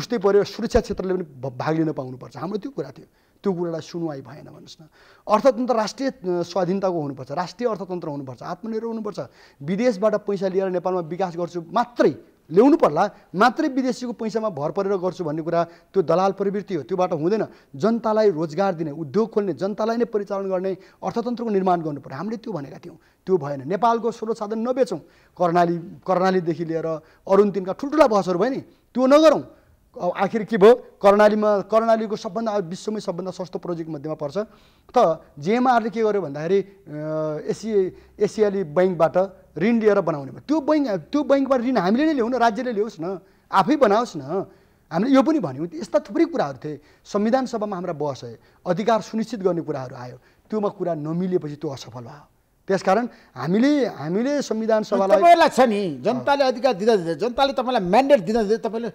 उस्तै पऱ्यो सुरक्षा क्षेत्रले पनि भाग लिन पाउनुपर्छ हाम्रो त्यो कुरा थियो त्यो कुरालाई सुनवाई भएन भन्नुहोस् न अर्थतन्त्र राष्ट्रिय स्वाधीनताको हुनुपर्छ राष्ट्रिय अर्थतन्त्र हुनुपर्छ आत्मनिर्भर हुनुपर्छ विदेशबाट पैसा लिएर नेपालमा विकास गर्छु मात्रै ल्याउनु पर्ला मात्रै विदेशीको पैसामा भर परेर गर्छु भन्ने कुरा त्यो दलाल प्रवृत्ति हो त्योबाट हुँदैन जनतालाई रोजगार दिने उद्योग खोल्ने जनतालाई नै परिचालन गर्ने अर्थतन्त्रको निर्माण गर्नु पर्यो हामीले त्यो भनेका थियौँ त्यो भएन नेपालको स्रोत साधन नबेचौँ कर्णाली कर्णालीदेखि लिएर अरुण तिनका ठुल्ठुला बसहरू भयो नि त्यो नगरौँ आखिर के भयो कर्णालीमा कर्णालीको सबभन्दा विश्वमै सबभन्दा सस्तो प्रोजेक्ट मध्येमा पर्छ त जेएमआरले के गर्यो भन्दाखेरि एसिए एसियाली ब्याङ्कबाट ऋण लिएर बनाउने भयो त्यो बैङ्क त्यो ब्याङ्कबाट ऋण हामीले नै ल्याउँ न राज्यले ल्याओस् न आफै बनाओस् न हामीले यो पनि भन्यौँ यस्ता थुप्रै कुराहरू थिए संविधान सभामा हाम्रा बहस अधिकार सुनिश्चित गर्ने कुराहरू आयो त्योमा कुरा नमिलेपछि त्यो असफल भयो त्यसकारण हामीले हामीले संविधान सभालाई छ नि जनताले अधिकार दिँदा दिँदै जनताले तपाईँलाई म्यान्डेट दिँदा दिँदै तपाईँले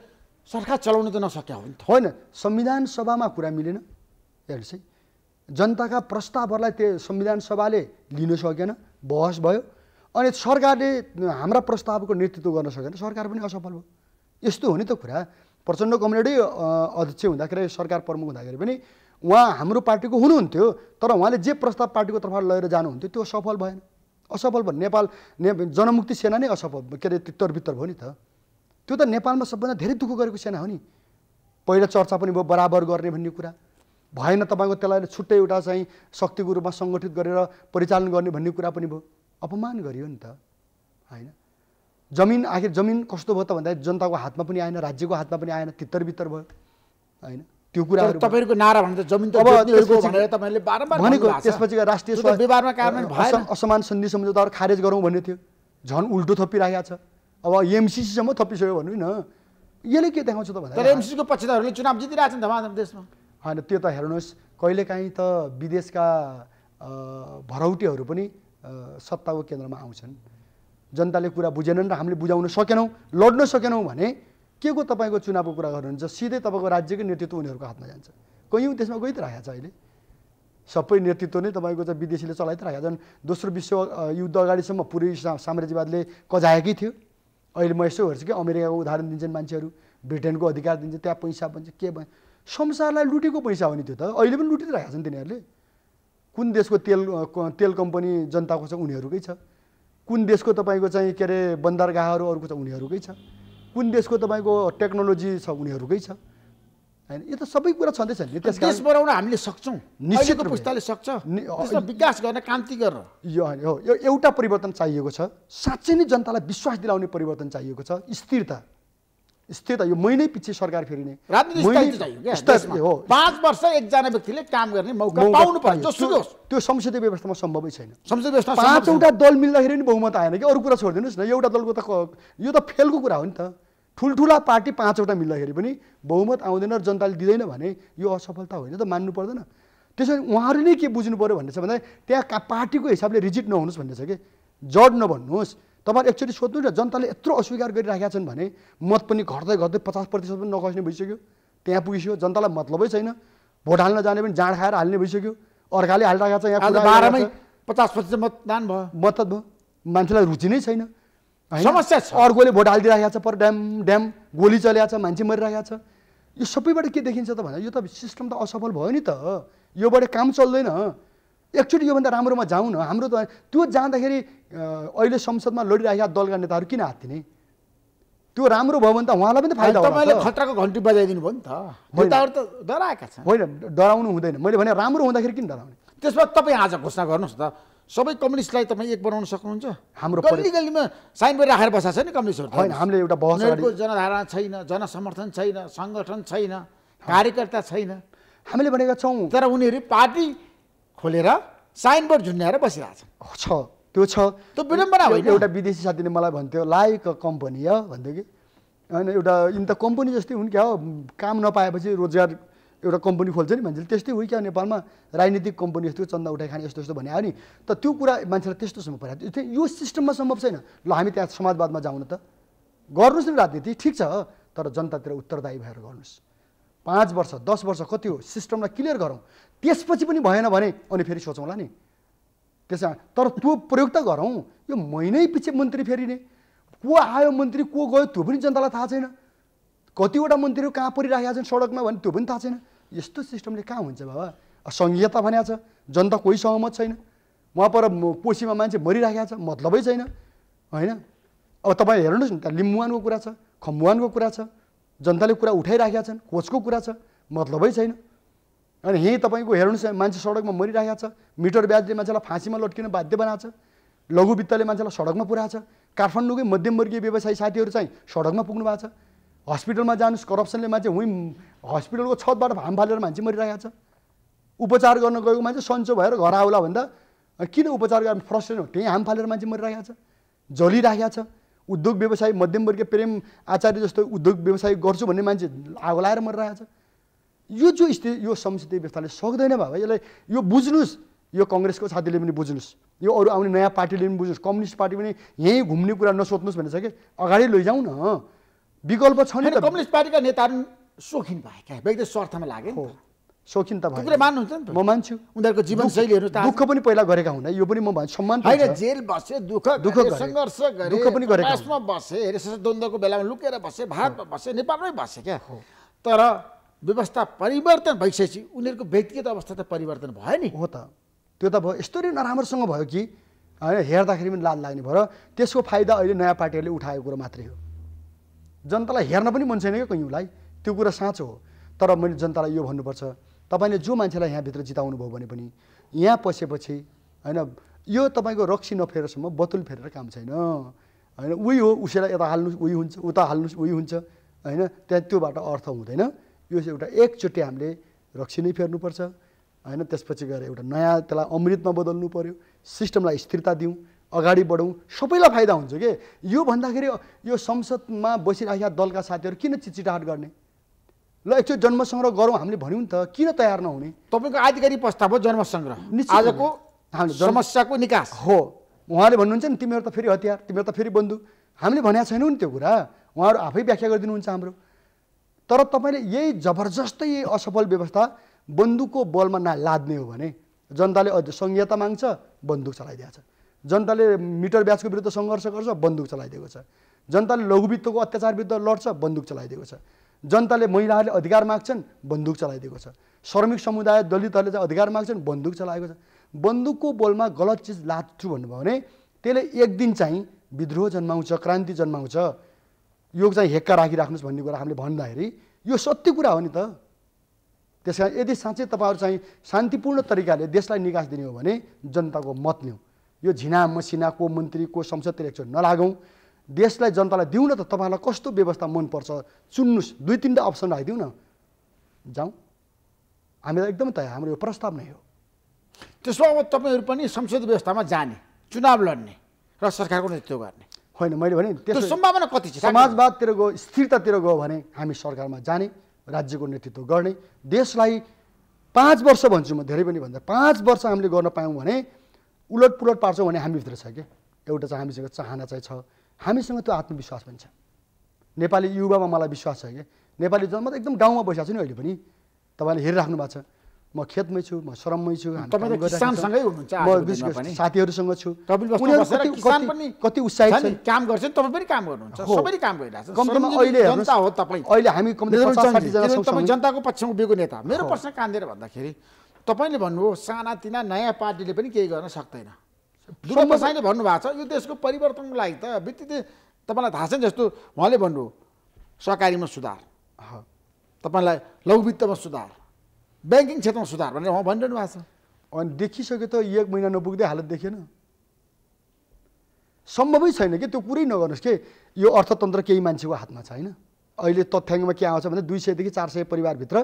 सरकार चलाउनु त नसक्या हो नि त होइन संविधान सभामा कुरा मिलेन हेर्नुहोस् है जनताका प्रस्तावहरूलाई त्यो संविधान सभाले लिन सकेन बहस भयो अनि सरकारले हाम्रा प्रस्तावको नेतृत्व गर्न सकेन सरकार पनि असफल भयो यस्तो हो नि त कुरा प्रचण्ड कमरेडी अध्यक्ष हुँदाखेरि सरकार प्रमुख हुँदाखेरि पनि उहाँ हाम्रो पार्टीको हुनुहुन्थ्यो तर उहाँले जे प्रस्ताव पार्टीको तर्फबाट लिएर जानुहुन्थ्यो त्यो सफल भएन असफल भयो नेपाल ने जनमुक्ति सेना नै असफल के अरे तित्तरबित्तर भयो नि त त्यो त नेपालमा सबभन्दा धेरै दुःख गरेको सेना हो नि पहिला चर्चा पनि भयो बराबर गर्ने भन्ने कुरा भएन तपाईँको त्यसलाई छुट्टै एउटा चाहिँ शक्तिको रूपमा सङ्गठित गरेर परिचालन गर्ने भन्ने कुरा पनि भयो अपमान गरियो नि त होइन जमिन आखिर जमिन कस्तो भयो त भन्दा जनताको हातमा पनि आएन राज्यको हातमा पनि आएन तित्तरबित्तर भयो होइन त्यो कुरा तपाईँको नारा भन्दा जमिन भनेको त्यसपछि राष्ट्रिय असमान सन्धि सम्झौताहरू खारेज गरौँ भन्ने थियो झन् उल्टो थपिरहेको छ अब एमसिसीसम्म थपिसक्यो भनौँ न यसले के देखाउँछ त भन्दा एमसिसीको पछिताहरूले चुनाव जितिरहेको नि त देशमा होइन त्यो त हेर्नुहोस् कहिलेकाहीँ त विदेशका भरौटेहरू पनि सत्ताको केन्द्रमा आउँछन् जनताले कुरा बुझेनन् र हामीले बुझाउन सकेनौँ लड्न सकेनौँ भने के को तपाईँको चुनावको कुरा गर्नुहुन्छ सिधै तपाईँको राज्यकै नेतृत्व उनीहरूको हातमा जान्छ कैयौँ त्यसमा गइ त राखेको छ अहिले सबै नेतृत्व नै तपाईँको चाहिँ विदेशीले चलाइ त राखेका छन् दोस्रो विश्व युद्ध अगाडिसम्म पुरै साम्राज्यवादले कजाएकै थियो अहिले म यसो हेर्छु कि अमेरिकाको उदाहरण दिन्छन् मान्छेहरू ब्रिटेनको अधिकार दिन्छ त्यहाँ पैसा भन्छ के भन्छ संसारलाई लुटेको पैसा हो नि त्यो त अहिले पनि लुटिरहेका छन् तिनीहरूले कुन देशको तेल तेल कम्पनी जनताको छ उनीहरूकै छ कुन देशको तपाईँको चाहिँ के अरे बन्दारगाहहरू अरूको छ उनीहरूकै छ कुन देशको तपाईँको टेक्नोलोजी छ उनीहरूकै छ होइन यो त सबै कुरा छँदैछ नि देश बनाउन हामीले सक्छौँ निश्चित पुस्ताले सक्छ विकास गर्न क्रान्ति गर्न यो होइन हो यो एउटा परिवर्तन चाहिएको छ साँच्चै नै जनतालाई विश्वास दिलाउने परिवर्तन चाहिएको छ स्थिरता स्थिरता यो महिनै पछि सरकार फेरिने हो पाँच वर्ष एकजना व्यक्तिले काम गर्ने मौका पाउनु पर्छ त्यो संसदीय व्यवस्थामा सम्भवै छैन संसदीय व्यवस्था पाँचवटा दल मिल्दाखेरि पनि बहुमत आएन कि अरू कुरा छोडिदिनुहोस् न एउटा दलको त यो त फेलको कुरा हो नि त ठुल्ठुला पार्टी पाँचवटा मिल्दाखेरि पनि बहुमत आउँदैन र जनताले दिँदैन भने यो असफलता होइन त मान्नु पर्दैन त्यसो भने उहाँहरूले नै के बुझ्नु पऱ्यो भन्ने छ भन्दा त्यहाँ पार्टीको हिसाबले रिजिट नहुनुहोस् भन्ने छ कि जड नभन्नुहोस् तपाईँहरू एकचोटि सोध्नु र जनताले यत्रो अस्वीकार गरिराखेका छन् भने मत पनि घट्दै घट्दै पचास प्रतिशत पनि नखस्ने भइसक्यो त्यहाँ पुगिसक्यो जनतालाई मतलबै छैन भोट हाल्न जाने पनि जाँड खाएर हाल्ने भइसक्यो अर्काले हालिरहेको छ यहाँ बाह्रमै पचास प्रतिशत मतदान भयो मतदान भयो मान्छेलाई रुचि नै छैन समस्या छ अर्कोले भोट हालिदिइरहेको छ पर ड्याम ड्याम गोली चलिरहेको छ मान्छे मरिरहेको छ यो सबैबाट के देखिन्छ त भन्दा यो त सिस्टम त असफल भयो नि त योबाट काम चल्दैन एकचोटि योभन्दा राम्रोमा जाउँ न हाम्रो त त्यो जाँदाखेरि अहिले संसदमा लडिरहेका दलका नेताहरू किन हात्तिने त्यो राम्रो भयो भने त उहाँलाई पनि फाइदा तपाईँले खतराको घन्टी बजाइदिनु भयो नि त नेताहरू त डराएका छन् होइन डराउनु हुँदैन मैले भने राम्रो हुँदाखेरि किन डराउने त्यसमा तपाईँ आज घोषणा गर्नुहोस् त सबै कम्युनिस्टलाई तपाईँ एक बनाउन सक्नुहुन्छ हाम्रो गल्ली गल्लीमा साइन गरेर राखेर बसेको छ नि कम्युनिस्टहरू होइन हामीले एउटा बहस जनधारणा छैन जनसमर्थन छैन सङ्गठन छैन कार्यकर्ता छैन हामीले भनेका छौँ तर उनीहरू पार्टी खोलेर साइन बोर्ड झुन्ड्याएर बसिरहेको छ त्यो छ त्यो विडम्बना होइन एउटा विदेशी साथीले मलाई भन्थ्यो लाइक कम्पनी हो भन्थ्यो कि होइन एउटा इन त कम्पनी जस्तै हुन् क्या हो काम नपाएपछि रोजगार एउटा कम्पनी खोल्छ नि मान्छेले त्यस्तै हो क्या नेपालमा राजनीतिक कम्पनी यस्तो चन्दा उठाइ खाने यस्तो यस्तो भने आयो नि त त्यो कुरा मान्छेलाई त्यस्तोसम्म पऱ्यो यो सिस्टममा सम्भव छैन ल हामी त्यहाँ समाजवादमा जाउँ त गर्नुहोस् नि राजनीति ठिक छ तर जनतातिर उत्तरदायी भएर गर्नुहोस् पाँच वर्ष दस वर्ष कति हो सिस्टमलाई क्लियर गरौँ त्यसपछि पनि भएन भने अनि फेरि सोचौँला नि त्यसमा तर त्यो प्रयोग त गरौँ यो महिनै पछि मन्त्री फेरिने को आयो मन्त्री को गयो त्यो पनि जनतालाई थाहा छैन कतिवटा मन्त्रीहरू कहाँ परिरहेका छन् सडकमा भने त्यो पनि थाहा छैन यस्तो सिस्टमले कहाँ हुन्छ बाबा सङ्घीयता भनेको छ जनता कोही सहमत छैन उहाँ पर पोसीमा मान्छे मरिराखेको छ मतलबै छैन होइन अब तपाईँ हेर्नुहोस् न लिम्बुवानको कुरा छ खम्बुवानको कुरा छ जनताले कुरा उठाइराखेका छन् कोचको कुरा छ मतलबै छैन अनि यहीँ तपाईँको हेर्नुहोस् मान्छे सडकमा मरिरहेको छ मिटर ब्याजले मान्छेलाई फाँसीमा लट्किन बाध्य बनाएको छ लघु वित्तले मान्छेलाई सडकमा पुऱ्याएको छ काठमाडौँकै मध्यमवर्गीय व्यवसायी साथीहरू चाहिँ सडकमा पुग्नु भएको छ हस्पिटलमा जानुहोस् करप्सनले मान्छे हुँ हस्पिटलको छतबाट हाम फालेर मान्छे मरिरहेको छ उपचार गर्न गएको मान्छे सन्चो भएर घर आउला भन्दा किन उपचार गर्नु फ्रस्ट्रेसन हो त्यहीँ हाम फालेर मान्छे मरिरहेको छ जलिरहेको छ उद्योग व्यवसाय मध्यमवर्गीय प्रेम आचार्य जस्तो उद्योग व्यवसाय गर्छु भन्ने मान्छे आगो लाएर मरिरहेको छ यो जो स्थिति यो संसदीय व्यवस्थाले सक्दैन भए यसलाई यो बुझ्नुहोस् यो कङ्ग्रेसको साथीले पनि बुझ्नुहोस् यो अरू आउने नयाँ पार्टीले पनि बुझ्नुहोस् कम्युनिस्ट पार्टी पनि यहीँ घुम्ने कुरा नसोध्नुहोस् छ कि अगाडि लैजाउँ न विकल्प छ नि कम्युनिस्ट पार्टीका नेताहरू सोखिन क्या व्यक्ति स्वार्थमा लागे सोखिन त भयो मान्नुहुन्छ नि म मान्छु उनीहरूको जीवन हेर्नु दुःख पनि पहिला गरेका हुन् यो पनि म भन्छु सम्मान होइन जेल बसे दुःख दुःख सङ्घर्ष गरे दुःख पनि गरे लास्टमा बसे द्वन्द्वको बेलामा लुकेर बसे भारतमा बसे नेपालमै बसे क्या तर व्यवस्था परिवर्तन भइसकेपछि उनीहरूको व्यक्तिगत अवस्था त परिवर्तन भयो नि हो त त्यो त भयो यस्तो नै नराम्रोसँग भयो कि होइन हेर्दाखेरि पनि लाज लाग्ने भयो त्यसको फाइदा अहिले नयाँ पार्टीहरूले उठाएको कुरो मात्रै हो जनतालाई हेर्न पनि मन छैन क्या कैयौँलाई त्यो कुरा साँचो हो तर मैले जनतालाई यो भन्नुपर्छ तपाईँले जो मान्छेलाई यहाँभित्र जिताउनु भयो भने पनि यहाँ पसेपछि होइन यो तपाईँको रक्सी नफेरेसम्म बतुल फेरेर काम छैन होइन उही हो उसैलाई यता हाल्नु उही हुन्छ उता हाल्नु उही हुन्छ होइन त्यहाँ त्योबाट अर्थ हुँदैन यो चाहिँ एउटा एकचोटि हामीले रक्सी नै फेर्नुपर्छ होइन त्यसपछि गएर एउटा नयाँ त्यसलाई अमृतमा बदल्नु पऱ्यो सिस्टमलाई स्थिरता दिउँ अगाडि बढौँ सबैलाई फाइदा हुन्छ कि यो भन्दाखेरि यो संसदमा बसिरहेका दलका साथीहरू किन चिचिटाहट गर्ने ल एकचोटि जन्मसङ्ग्रह गरौँ हामीले भन्यौँ नि त किन तयार नहुने तपाईँको आधिकारिक प्रस्ताव हो जन्मसङ्ग्रह आजको समस्याको निकास हो उहाँले भन्नुहुन्छ नि तिमीहरू त फेरि हतियार तिमीहरू त फेरि बन्धु हामीले भनेको छैनौँ नि त्यो कुरा उहाँहरू आफै व्याख्या गरिदिनुहुन्छ हाम्रो तर तपाईँले यही जबरजस्तै यही असफल व्यवस्था बन्दुकको बलमा ना लाद्ने हो भने जनताले अझ संहिता माग्छ बन्दुक चलाइदिएको छ जनताले मिटर ब्याजको विरुद्ध सङ्घर्ष गर्छ बन्दुक चलाइदिएको छ जनताले लघुवित्तको अत्याचार विरुद्ध लड्छ बन्दुक चलाइदिएको छ जनताले महिलाहरूले अधिकार माग्छन् बन्दुक चलाइदिएको छ श्रमिक समुदाय दलितहरूले चाहिँ अधिकार माग्छन् बन्दुक चलाएको छ बन्दुकको बोलमा गलत चिज लाट्छु भन्नुभयो भने त्यसले एक दिन चाहिँ विद्रोह जन्माउँछ क्रान्ति जन्माउँछ यो चाहिँ हेक्का राखिराख्नुहोस् भन्ने कुरा हामीले भन्दाखेरि यो सत्य कुरा हो नि त त्यस कारण यदि साँच्चै तपाईँहरू चाहिँ शान्तिपूर्ण तरिकाले देशलाई निकास दिने हो भने जनताको मत लिउँ यो झिना मसिनाको मन्त्रीको संसदतिर एकचोटि नलागौँ देशलाई जनतालाई दिउँ न त तपाईँहरूलाई कस्तो व्यवस्था मनपर्छ चुन्नुहोस् दुई तिनवटा अप्सन राखिदिउँ न जाउँ हामी त एकदम तयार हाम्रो यो प्रस्ताव नै हो त्यसो अब तपाईँहरू पनि संसदीय व्यवस्थामा जाने चुनाव लड्ने र सरकारको नेतृत्व गर्ने होइन मैले भने त्यसको सम्भावना कति छ समाजवादतिर गयो स्थिरतातिर गयो भने हामी सरकारमा जाने राज्यको नेतृत्व गर्ने देशलाई पाँच वर्ष भन्छु म धेरै पनि भन्दा पाँच वर्ष हामीले गर्न पायौँ भने उलट पुलट पार्छौँ भने हामीभित्र छ कि एउटा चाहिँ हामीसँग चाहना चाहिँ छ हामीसँग त्यो आत्मविश्वास पनि छ नेपाली युवामा मलाई विश्वास छ कि नेपाली त एकदम गाउँमा बसिरहेको छु नि अहिले पनि तपाईँले हेरिराख्नु भएको छ म खेतमै छु म श्रममै छु म साथीहरूसँग छु कति उत्साहित छ अहिले हामी जनताको पक्षमा उभिएको नेता मेरो प्रश्न कहाँनिर भन्दाखेरि तपाईँले भन्नुभयो सानातिना नयाँ पार्टीले पनि केही गर्न सक्दैन दुर्गासाईले भन्नुभएको छ यो देशको परिवर्तनको लागि त बित्तिकै तपाईँलाई थाहा छैन जस्तो उहाँले भन्नुभयो सहकारीमा सुधार तपाईँलाई लघुवित्तमा सुधार ब्याङ्किङ क्षेत्रमा सुधार भनेर उहाँ भनिरहनु भएको छ अनि देखिसक्यो त एक महिना नपुग्दै हालत देखेन सम्भवै छैन कि त्यो पुरै नगर्नुहोस् के यो अर्थतन्त्र केही मान्छेको हातमा छ होइन अहिले तथ्याङ्कमा के आउँछ भने दुई सयदेखि चार सय परिवारभित्र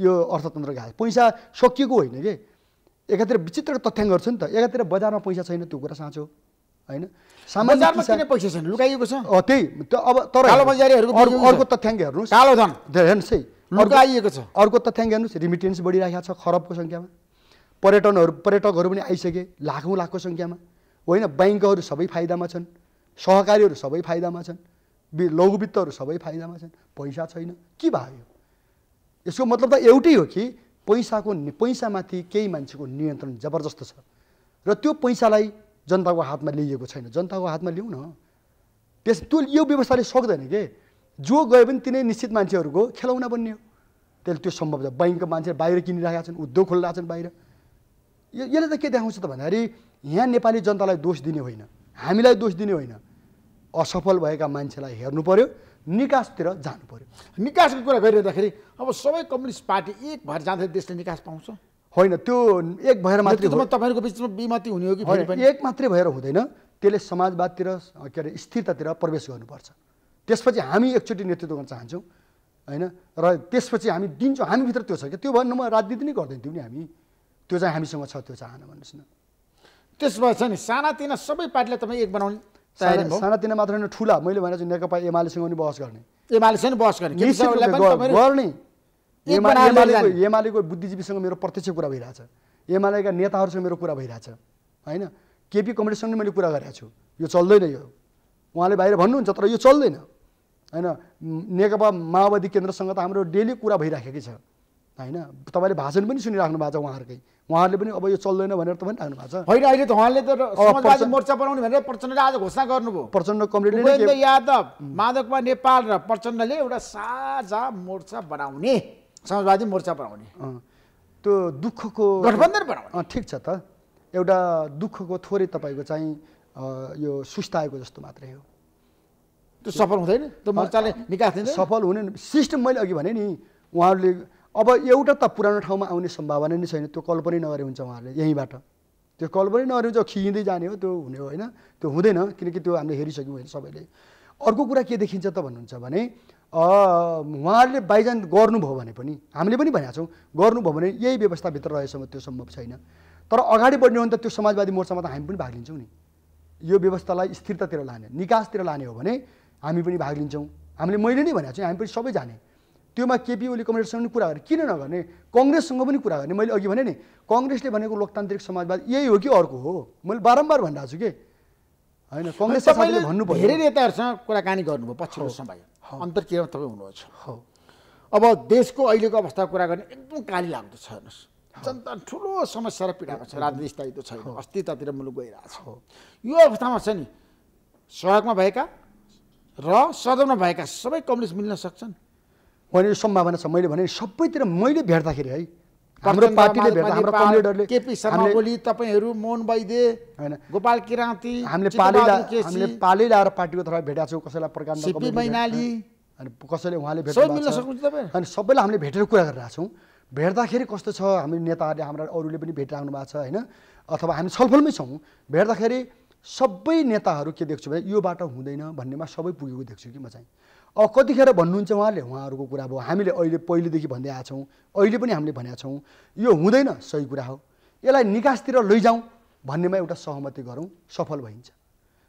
यो अर्थतन्त्र घायो पैसा सकिएको होइन कि एकातिर विचित्र तथ्याङ्कहरू छ नि त एकातिर बजारमा पैसा छैन त्यो कुरा साँचो होइन सामान्य पैसा छैन लुकाइएको छ त्यही अब तर अर्को तथ्याङ्क हेर्नुहोस् कालो धन हेर्नुहोस् है लुकाइएको छ अर्को तथ्याङ्क हेर्नुहोस् रिमिटेन्स बढिरहेको छ खरबको सङ्ख्यामा पर्यटनहरू पर्यटकहरू पनि आइसके लाखौँ लाखको सङ्ख्यामा होइन ब्याङ्कहरू सबै फाइदामा छन् सहकारीहरू सबै फाइदामा छन् लघु सबै फाइदामा छन् पैसा छैन के भयो यसको मतलब त एउटै हो कि पैसाको पैसामाथि केही मान्छेको नियन्त्रण जबरजस्त छ र त्यो पैसालाई जनताको हातमा ल्याइएको छैन जनताको हातमा लिउँ न त्यस त्यो यो व्यवस्थाले सक्दैन कि जो गए पनि तिनै निश्चित मान्छेहरूको खेलाउन बन्ने हो त्यसले त्यो सम्भव छ बैङ्कका मान्छे बाहिर किनिरहेका छन् उद्योग खोलिरहेका छन् बाहिर यो यसले त के देखाउँछ त भन्दाखेरि यहाँ नेपाली जनतालाई दोष दिने होइन हामीलाई दोष दिने होइन असफल भएका मान्छेलाई हेर्नु पऱ्यो निकासतिर जानु पऱ्यो निकासको कुरा गरिरहँदाखेरि अब सबै कम्युनिस्ट पार्टी एक भएर जाँदा देशले निकास पाउँछ होइन त्यो एक भएर मात्रै तपाईँहरूको बिचमा विमति हुने हो कि एक मात्रै भएर हुँदैन त्यसले समाजवादतिर के अरे स्थिरतातिर प्रवेश गर्नुपर्छ त्यसपछि हामी एकचोटि नेतृत्व गर्न चाहन्छौँ होइन र त्यसपछि हामी दिन्छौँ हामीभित्र त्यो छ कि त्यो भन्नु म राजनीति नै गर्दैनथ्यौँ नि हामी त्यो चाहिँ हामीसँग छ त्यो चाहना भन्नुहोस् न त्यसमा छ नि सानातिना सबै पार्टीलाई तपाईँ एक बनाउने सानातिना मात्र होइन ठुला मैले भने चाहिँ नेकपा एमालेसँग पनि बहस गर्ने एमालेसँग बहस गर्ने एमालेको बुद्धिजीवीसँग मेरो प्रत्यक्ष कुरा भइरहेछ एमालेका नेताहरूसँग मेरो कुरा भइरहेछ होइन केपी कमिटीसँग मैले कुरा गरेको छु यो चल्दैन यो उहाँले बाहिर भन्नुहुन्छ तर यो चल्दैन होइन नेकपा माओवादी केन्द्रसँग त हाम्रो डेली कुरा भइराखेकै छ होइन तपाईँले भाषण पनि सुनिराख्नु भएको छ उहाँहरूकै उहाँहरूले पनि अब यो चल्दैन भनेर त राख्नु भएको छ होइन अहिले त उहाँले त मोर्चा बनाउने भनेर प्रचण्डले आज घोषणा गर्नुभयो प्रचण्ड कमरेड यादव माधव कुमार नेपाल र प्रचण्डले एउटा साझा मोर्चा बनाउने समाजवादी मोर्चा बनाउने त्यो दुःखको गठबन्धन बनाउने ठिक छ त एउटा दुःखको थोरै तपाईँको चाहिँ यो सुस्ताएको जस्तो मात्रै हो त्यो सफल हुँदैन त्यो मोर्चाले निकास सफल हुने सिस्टम मैले अघि भने नि उहाँहरूले अब एउटा त पुरानो ठाउँमा आउने सम्भावना नै छैन त्यो कल्पनै नगरे हुन्छ उहाँहरूले यहीँबाट त्यो कल्पनै नगरे हुन्छ खिँदै जाने हो त्यो हुने हो होइन त्यो हुँदैन किनकि त्यो हामीले हेरिसक्यौँ होइन सबैले अर्को कुरा के देखिन्छ त भन्नुहुन्छ भने उहाँहरूले बाइजान गर्नुभयो भने पनि हामीले पनि भनेको छौँ गर्नुभयो भने यही व्यवस्थाभित्र रहेसम्म त्यो सम्भव छैन तर अगाडि बढ्ने हो भने त त्यो समाजवादी मोर्चामा त हामी पनि भाग लिन्छौँ नि यो व्यवस्थालाई स्थिरतातिर लाने निकासतिर लाने हो भने हामी पनि भाग लिन्छौँ हामीले मैले नै भनेको छु हामी पनि सबै जाने त्योमा केपी ओली कमरेडसँग पनि कुरा गर्ने किन नगर्ने कङ्ग्रेससँग पनि कुरा गर्ने मैले अघि भने नि कङ्ग्रेसले भनेको लोकतान्त्रिक समाजवाद यही हो कि अर्को हो मैले बारम्बार भनिरहेको छु कि होइन कङ्ग्रेस भन्नु धेरै नेताहरूसँग कुराकानी गर्नुभयो पछिल्लो समय अन्तर्क्रियामा तपाईँ हुनुहुन्छ हो अब देशको अहिलेको अवस्था कुरा गर्ने एकदम काली लाग्दो छ हेर्नुहोस् जनता ठुलो समस्या र पीडामा छ राजनीति स्थायित्व छैन अस्तित्वतिर मुलुक गइरहेको छ यो अवस्थामा छ नि सहयोगमा भएका र सदनमा भएका सबै कम्युनिस्ट मिल्न सक्छन् उहाँनिर सम्भावना छ मैले भने सबैतिर मैले भेट्दाखेरि है हाम्रो पार्टीले भेट्दा हाम्रो कमरेडहरूले केपी शर्मा ओली तपाईँहरू मोहन वैद्य होइन गोपाल किराँती हामीले पालै हामीले पालै लाएर पार्टीको तर्फ भेटाएको छौँ कसैलाई प्रकाण्ड मैनाली अनि कसैले उहाँले अनि सबैलाई हामीले भेटेर कुरा गरिरहेको छौँ भेट्दाखेरि कस्तो छ हामी नेताहरूले हाम्रा अरूले पनि भेटिरहनु भएको छ होइन अथवा हामी छलफलमै छौँ भेट्दाखेरि सबै नेताहरू के देख्छु भने यो बाटो हुँदैन भन्नेमा सबै पुगेको देख्छु कि म चाहिँ अब कतिखेर भन्नुहुन्छ उहाँहरूले उहाँहरूको कुरा अब हामीले अहिले पहिलेदेखि भन्दै आएको छौँ अहिले पनि हामीले भनेका छौँ यो हुँदैन सही कुरा हो यसलाई निकासतिर लैजाउँ भन्नेमा एउटा सहमति गरौँ सफल भइन्छ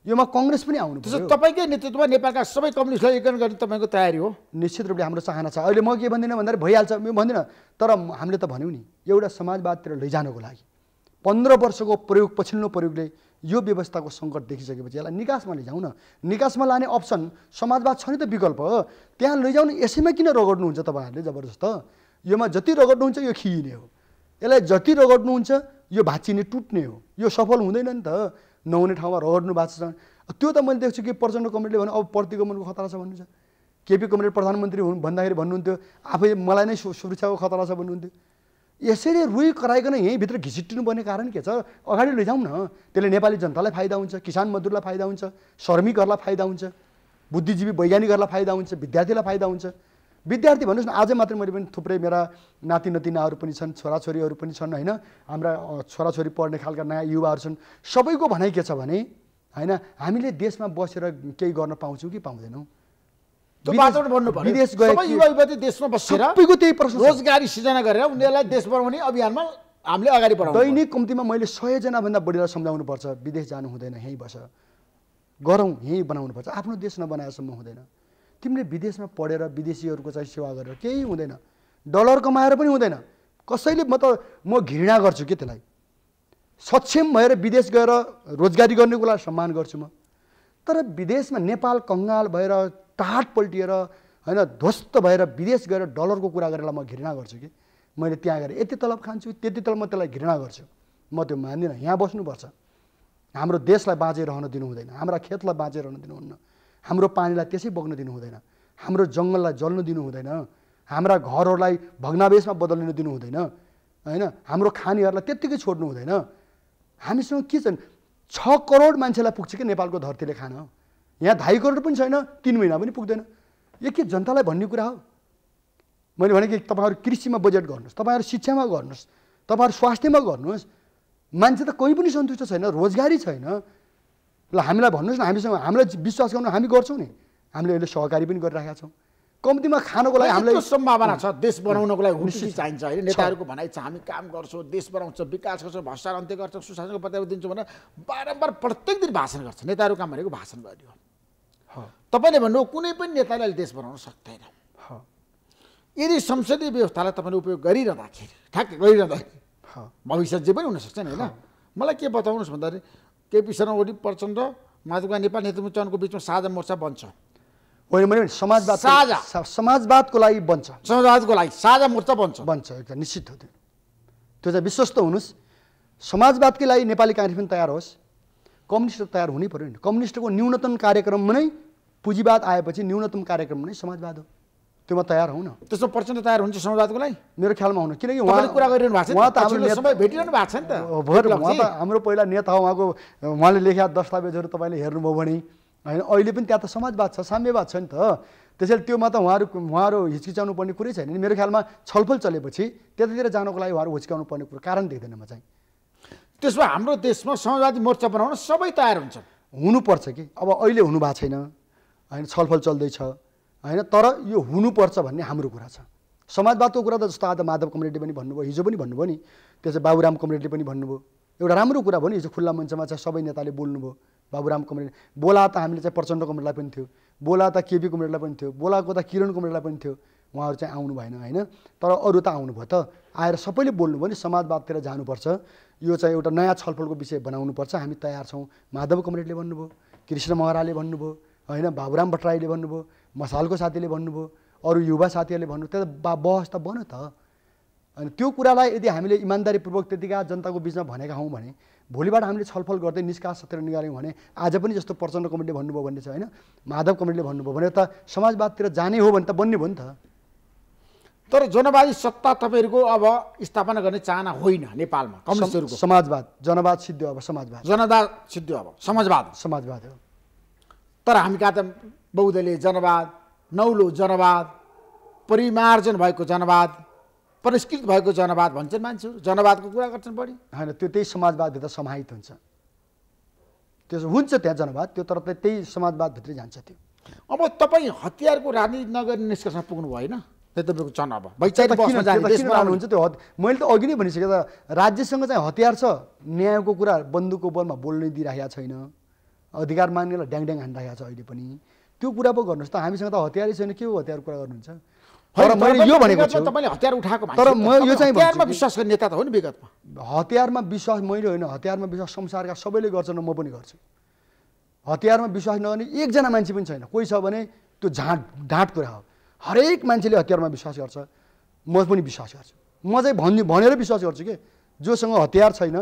योमा कङ्ग्रेस पनि आउनु पर्छ तपाईँकै नेतृत्वमा नेपालका सबै कम्युनिस्टलाई एकीकरण गर्ने तपाईँको तयारी हो निश्चित रूपले हाम्रो चाहना छ अहिले म के भन्दिनँ भन्दाखेरि भइहाल्छ म भन्दिनँ तर हामीले त भन्यौँ नि एउटा समाजवादतिर लैजानुको लागि पन्ध्र वर्षको प्रयोग पछिल्लो प्रयोगले यो व्यवस्थाको सङ्कट देखिसकेपछि यसलाई निकासमा लैजाउन निकासमा लाने अप्सन समाजवाद छ नि त विकल्प त्यहाँ लैजाउन यसैमा किन रगड्नुहुन्छ तपाईँहरूले जबरजस्त योमा जति रगड्नुहुन्छ यो खिइने हो यसलाई जति रगड्नुहुन्छ यो भाँचिने टुट्ने हो यो सफल हुँदैन नि त नहुने ठाउँमा रगड्नु भएको छ त्यो त मैले देख्छु कि प्रचण्ड कमरेडले भने अब प्रतिगमनको खतरा छ भन्नुहुन्छ केपी कमरेड प्रधानमन्त्री हुन् भन्दाखेरि भन्नुहुन्थ्यो आफै मलाई नै सुरक्षाको खतरा छ भन्नुहुन्थ्यो यसरी रुई कराइकन यहीँभित्र घिसिटिनुपर्ने कारण के छ अगाडि लैजाउँ न त्यसले नेपाली जनतालाई फाइदा हुन्छ किसान मजदुरलाई फाइदा हुन्छ श्रमिकहरूलाई फाइदा हुन्छ बुद्धिजीवी वैज्ञानिकहरूलाई फाइदा हुन्छ विद्यार्थीलाई फाइदा हुन्छ विद्यार्थी भन्नुहोस् न आज मात्रै मैले पनि थुप्रै मेरा नाति नतिनाहरू पनि छन् छोराछोरीहरू पनि छन् होइन हाम्रा छोराछोरी पढ्ने खालका नयाँ युवाहरू छन् सबैको भनाइ के छ भने होइन हामीले देशमा बसेर केही गर्न पाउँछौँ कि पाउँदैनौँ विदेश युवा रोजगारी सिर्जना गरेर उनीहरूलाई देश बनाउने अभियानमा हामीले अगाडि बढाउँछ दैनिक कम्तीमा मैले सयजनाभन्दा बढीलाई सम्झाउनु पर्छ विदेश जानु हुँदैन यहीँ बस गरौँ यहीँ पर्छ आफ्नो देश नबनाएसम्म हुँदैन तिमीले विदेशमा पढेर विदेशीहरूको चाहिँ सेवा गरेर केही हुँदैन डलर कमाएर पनि हुँदैन कसैले म त म घृणा गर्छु कि त्यसलाई सक्षम भएर विदेश गएर रोजगारी गर्नेको लागि सम्मान गर्छु म तर विदेशमा नेपाल कङ्गाल भएर टाट पल्टिएर होइन ध्वस्त भएर विदेश गएर डलरको कुरा गरेर म घृणा गर्छु कि मैले त्यहाँ गएर यति तलब खान्छु त्यति तलब म त्यसलाई घृणा गर्छु म त्यो मान्दिनँ यहाँ बस्नुपर्छ हाम्रो देशलाई रहन दिनु हुँदैन हाम्रा खेतलाई बाँचिरहन दिनुहुन्न हाम्रो पानीलाई त्यसै बग्न दिनु हुँदैन हाम्रो जङ्गललाई जल्नु दिनु हुँदैन हाम्रा घरहरूलाई भग्नावेशमा बदलिनु दिनु हुँदैन होइन हाम्रो खानेहरूलाई त्यत्तिकै छोड्नु हुँदैन हामीसँग के छन् छ करोड मान्छेलाई पुग्छ कि नेपालको धरतीले खान यहाँ ढाई करोड पनि छैन तिन महिना पनि पुग्दैन यो के जनतालाई भन्ने कुरा हो मैले भने कि तपाईँहरू कृषिमा बजेट गर्नुहोस् तपाईँहरू शिक्षामा गर्नुहोस् तपाईँहरू स्वास्थ्यमा गर्नुहोस् मान्छे त कोही पनि सन्तुष्ट छैन रोजगारी छैन ल हामीलाई भन्नुहोस् न हामीसँग हामीलाई विश्वास गर्नु हामी गर्छौँ नि हामीले अहिले सहकारी पनि गरिरहेका छौँ कम्तीमा खानको लागि हामीलाई सम्भावना छ देश बनाउनको लागि हुन्छ चाहिन्छ होइन नेताहरूको भनाइ छ हामी काम गर्छौँ देश बनाउँछ विकास गर्छौँ भ्रष्टाचार अन्त्य गर्छौँ सुशासनको प्रत्याव दिन्छौँ भनेर बारम्बार प्रत्येक दिन भाषण गर्छ नेताहरू काम भनेको भाषण हो तपाईँले भन्नु कुनै पनि नेताले अहिले देश बनाउन सक्दैन यदि संसदीय व्यवस्थालाई तपाईँले उपयोग गरिरहँदाखेरि ठ्याक्कै गरिरहँदाखेरि भविष्य जे पनि हुनसक्छ नि होइन मलाई के बताउनुहोस् भन्दाखेरि केपी शर्मा ओली प्रचण्ड माधुका नेपाल नेतृत्व चरणको बिचमा साझा मोर्चा बन्छ होइन भने समाजवाद साझा समाजवादको लागि बन्छ समाजवादको लागि साझा मोर्चा बन्छ बन्छ एकदम निश्चित हो त्यो त्यो चाहिँ विश्वस्त हुनुहोस् समाजवादकै लागि नेपाली काङ्ग्रेस पनि तयार होस् कम्युनिस्ट तयार हुनै पऱ्यो नि कम्युनिस्टको न्यूनतम कार्यक्रममा नै पुँजीवाद आएपछि न्यूनतम कार्यक्रम नै समाजवाद हो त्योमा तयार हौ न त्यसमा प्रचण्ड तयार हुन्छ समाजवादको लागि मेरो ख्यालमा हुनु किनकि उहाँले कुरा गरिरहनु भएको छ उहाँ त हाम्रो भेटिरहनु भएको छ नि त उहाँ त हाम्रो पहिला नेता उहाँको उहाँले लेखेका दस्तावेजहरू तपाईँले हेर्नुभयो भने होइन अहिले पनि त्यहाँ त समाजवाद छ साम्यवाद छ नि त त्यसैले त्योमा त उहाँहरू उहाँहरू हिचकिचाउनु पर्ने कुरै छैन नि मेरो ख्यालमा छलफल चलेपछि त्यतातिर जानको लागि उहाँहरू हुचकाउनु पर्ने कुरो कारण देख्दैन म चाहिँ त्यसमा हाम्रो देशमा समाजवादी मोर्चा बनाउन सबै तयार हुन्छ हुनुपर्छ कि अब अहिले हुनु भएको छैन होइन छलफल चल्दैछ होइन तर यो हुनुपर्छ भन्ने हाम्रो कुरा छ समाजवादको कुरा त जस्तो आज माधव कमरेडले पनि भन्नुभयो हिजो पनि भन्नुभयो नि त्यो चाहिँ बाबुराम कमरेडले पनि भन्नुभयो एउटा राम्रो कुरा भयो नि हिजो खुल्ला मञ्चमा चाहिँ सबै नेताले बोल्नुभयो बाबुराम कमरेड बोला त हामीले चाहिँ प्रचण्ड कमरेडलाई पनि थियो बोला त केपी कमरेडलाई पनि थियो बोलाको त किरण कमरेडलाई पनि थियो उहाँहरू चाहिँ आउनु भएन होइन तर अरू त आउनुभयो त आएर सबैले बोल्नुभयो नि समाजवादतिर जानुपर्छ यो चाहिँ एउटा नयाँ छलफलको विषय बनाउनुपर्छ हामी तयार छौँ माधव कमरेडले भन्नुभयो कृष्ण महराले भन्नुभयो होइन बाबुराम भट्टराईले भन्नुभयो मसालको साथीले भन्नुभयो अरू युवा साथीहरूले भन्नु त्यो त बा बहस त बन्यो त अनि त्यो कुरालाई यदि हामीले इमान्दारीपूर्वक त्यतिका जनताको बिचमा भनेका हौँ भने भोलिबाट हामीले छलफल गर्दै निष्कास सत्र निकाल्यौँ भने आज पनि जस्तो प्रचण्ड कमिटीले भन्नुभयो भन्ने छ होइन माधव कमिटीले भन्नुभयो भने त समाजवादतिर जाने हो भने त बन्ने भयो नि त तर जनवादी सत्ता तपाईँहरूको अब स्थापना गर्ने चाहना होइन नेपालमा समाजवाद जनवाद सिद्धो अब समाजवाद जनवाद सिद्धो अब समाजवाद समाजवाद हो तर हामी कहाँ त बौद्धले जनवाद नौलो जनवाद परिमार्जन भएको जनवाद परिष्कृत भएको जनवाद भन्छन् मान्छेहरू जनवादको कुरा गर्छन् बढी होइन त्यो त्यही समाजवादभित्र समाहित हुन्छ त्यो हुन्छ त्यहाँ जनवाद त्यो तर त्यही समाजवादभित्रै जान्छ त्यो अब तपाईँ हतियारको राजनीति नगर्ने निष्कर्षमा पुग्नु भएन तपाईँको चन अब वैचारिक हुन्छ त्यो मैले त अघि नै भनिसकेँ त राज्यसँग चाहिँ हतियार छ न्यायको कुरा बन्दुकको बलमा बोल्नै दिइराखेको छैन अधिकार माग्नेलाई ड्याङ हानिरहेको छ अहिले पनि त्यो कुरा पो गर्नुहोस् त हामीसँग त हतियारै छैन के हो हतियार कुरा गर्नुहुन्छ तर मैले यो भनेको छु तपाईँले हतियार उठाएको तर म यो चाहिँ हतियारमा विश्वास गर्ने नेता त हो नि विगतमा हतियारमा विश्वास मैले होइन हतियारमा विश्वास संसारका सबैले गर्छन् म पनि गर्छु हतियारमा विश्वास नगर्ने एकजना मान्छे पनि छैन कोही छ भने त्यो झाँट ढाँट कुरा हो हरेक मान्छेले हतियारमा विश्वास गर्छ म पनि विश्वास गर्छु म चाहिँ भन्ने भनेर विश्वास गर्छु कि जोसँग हतियार छैन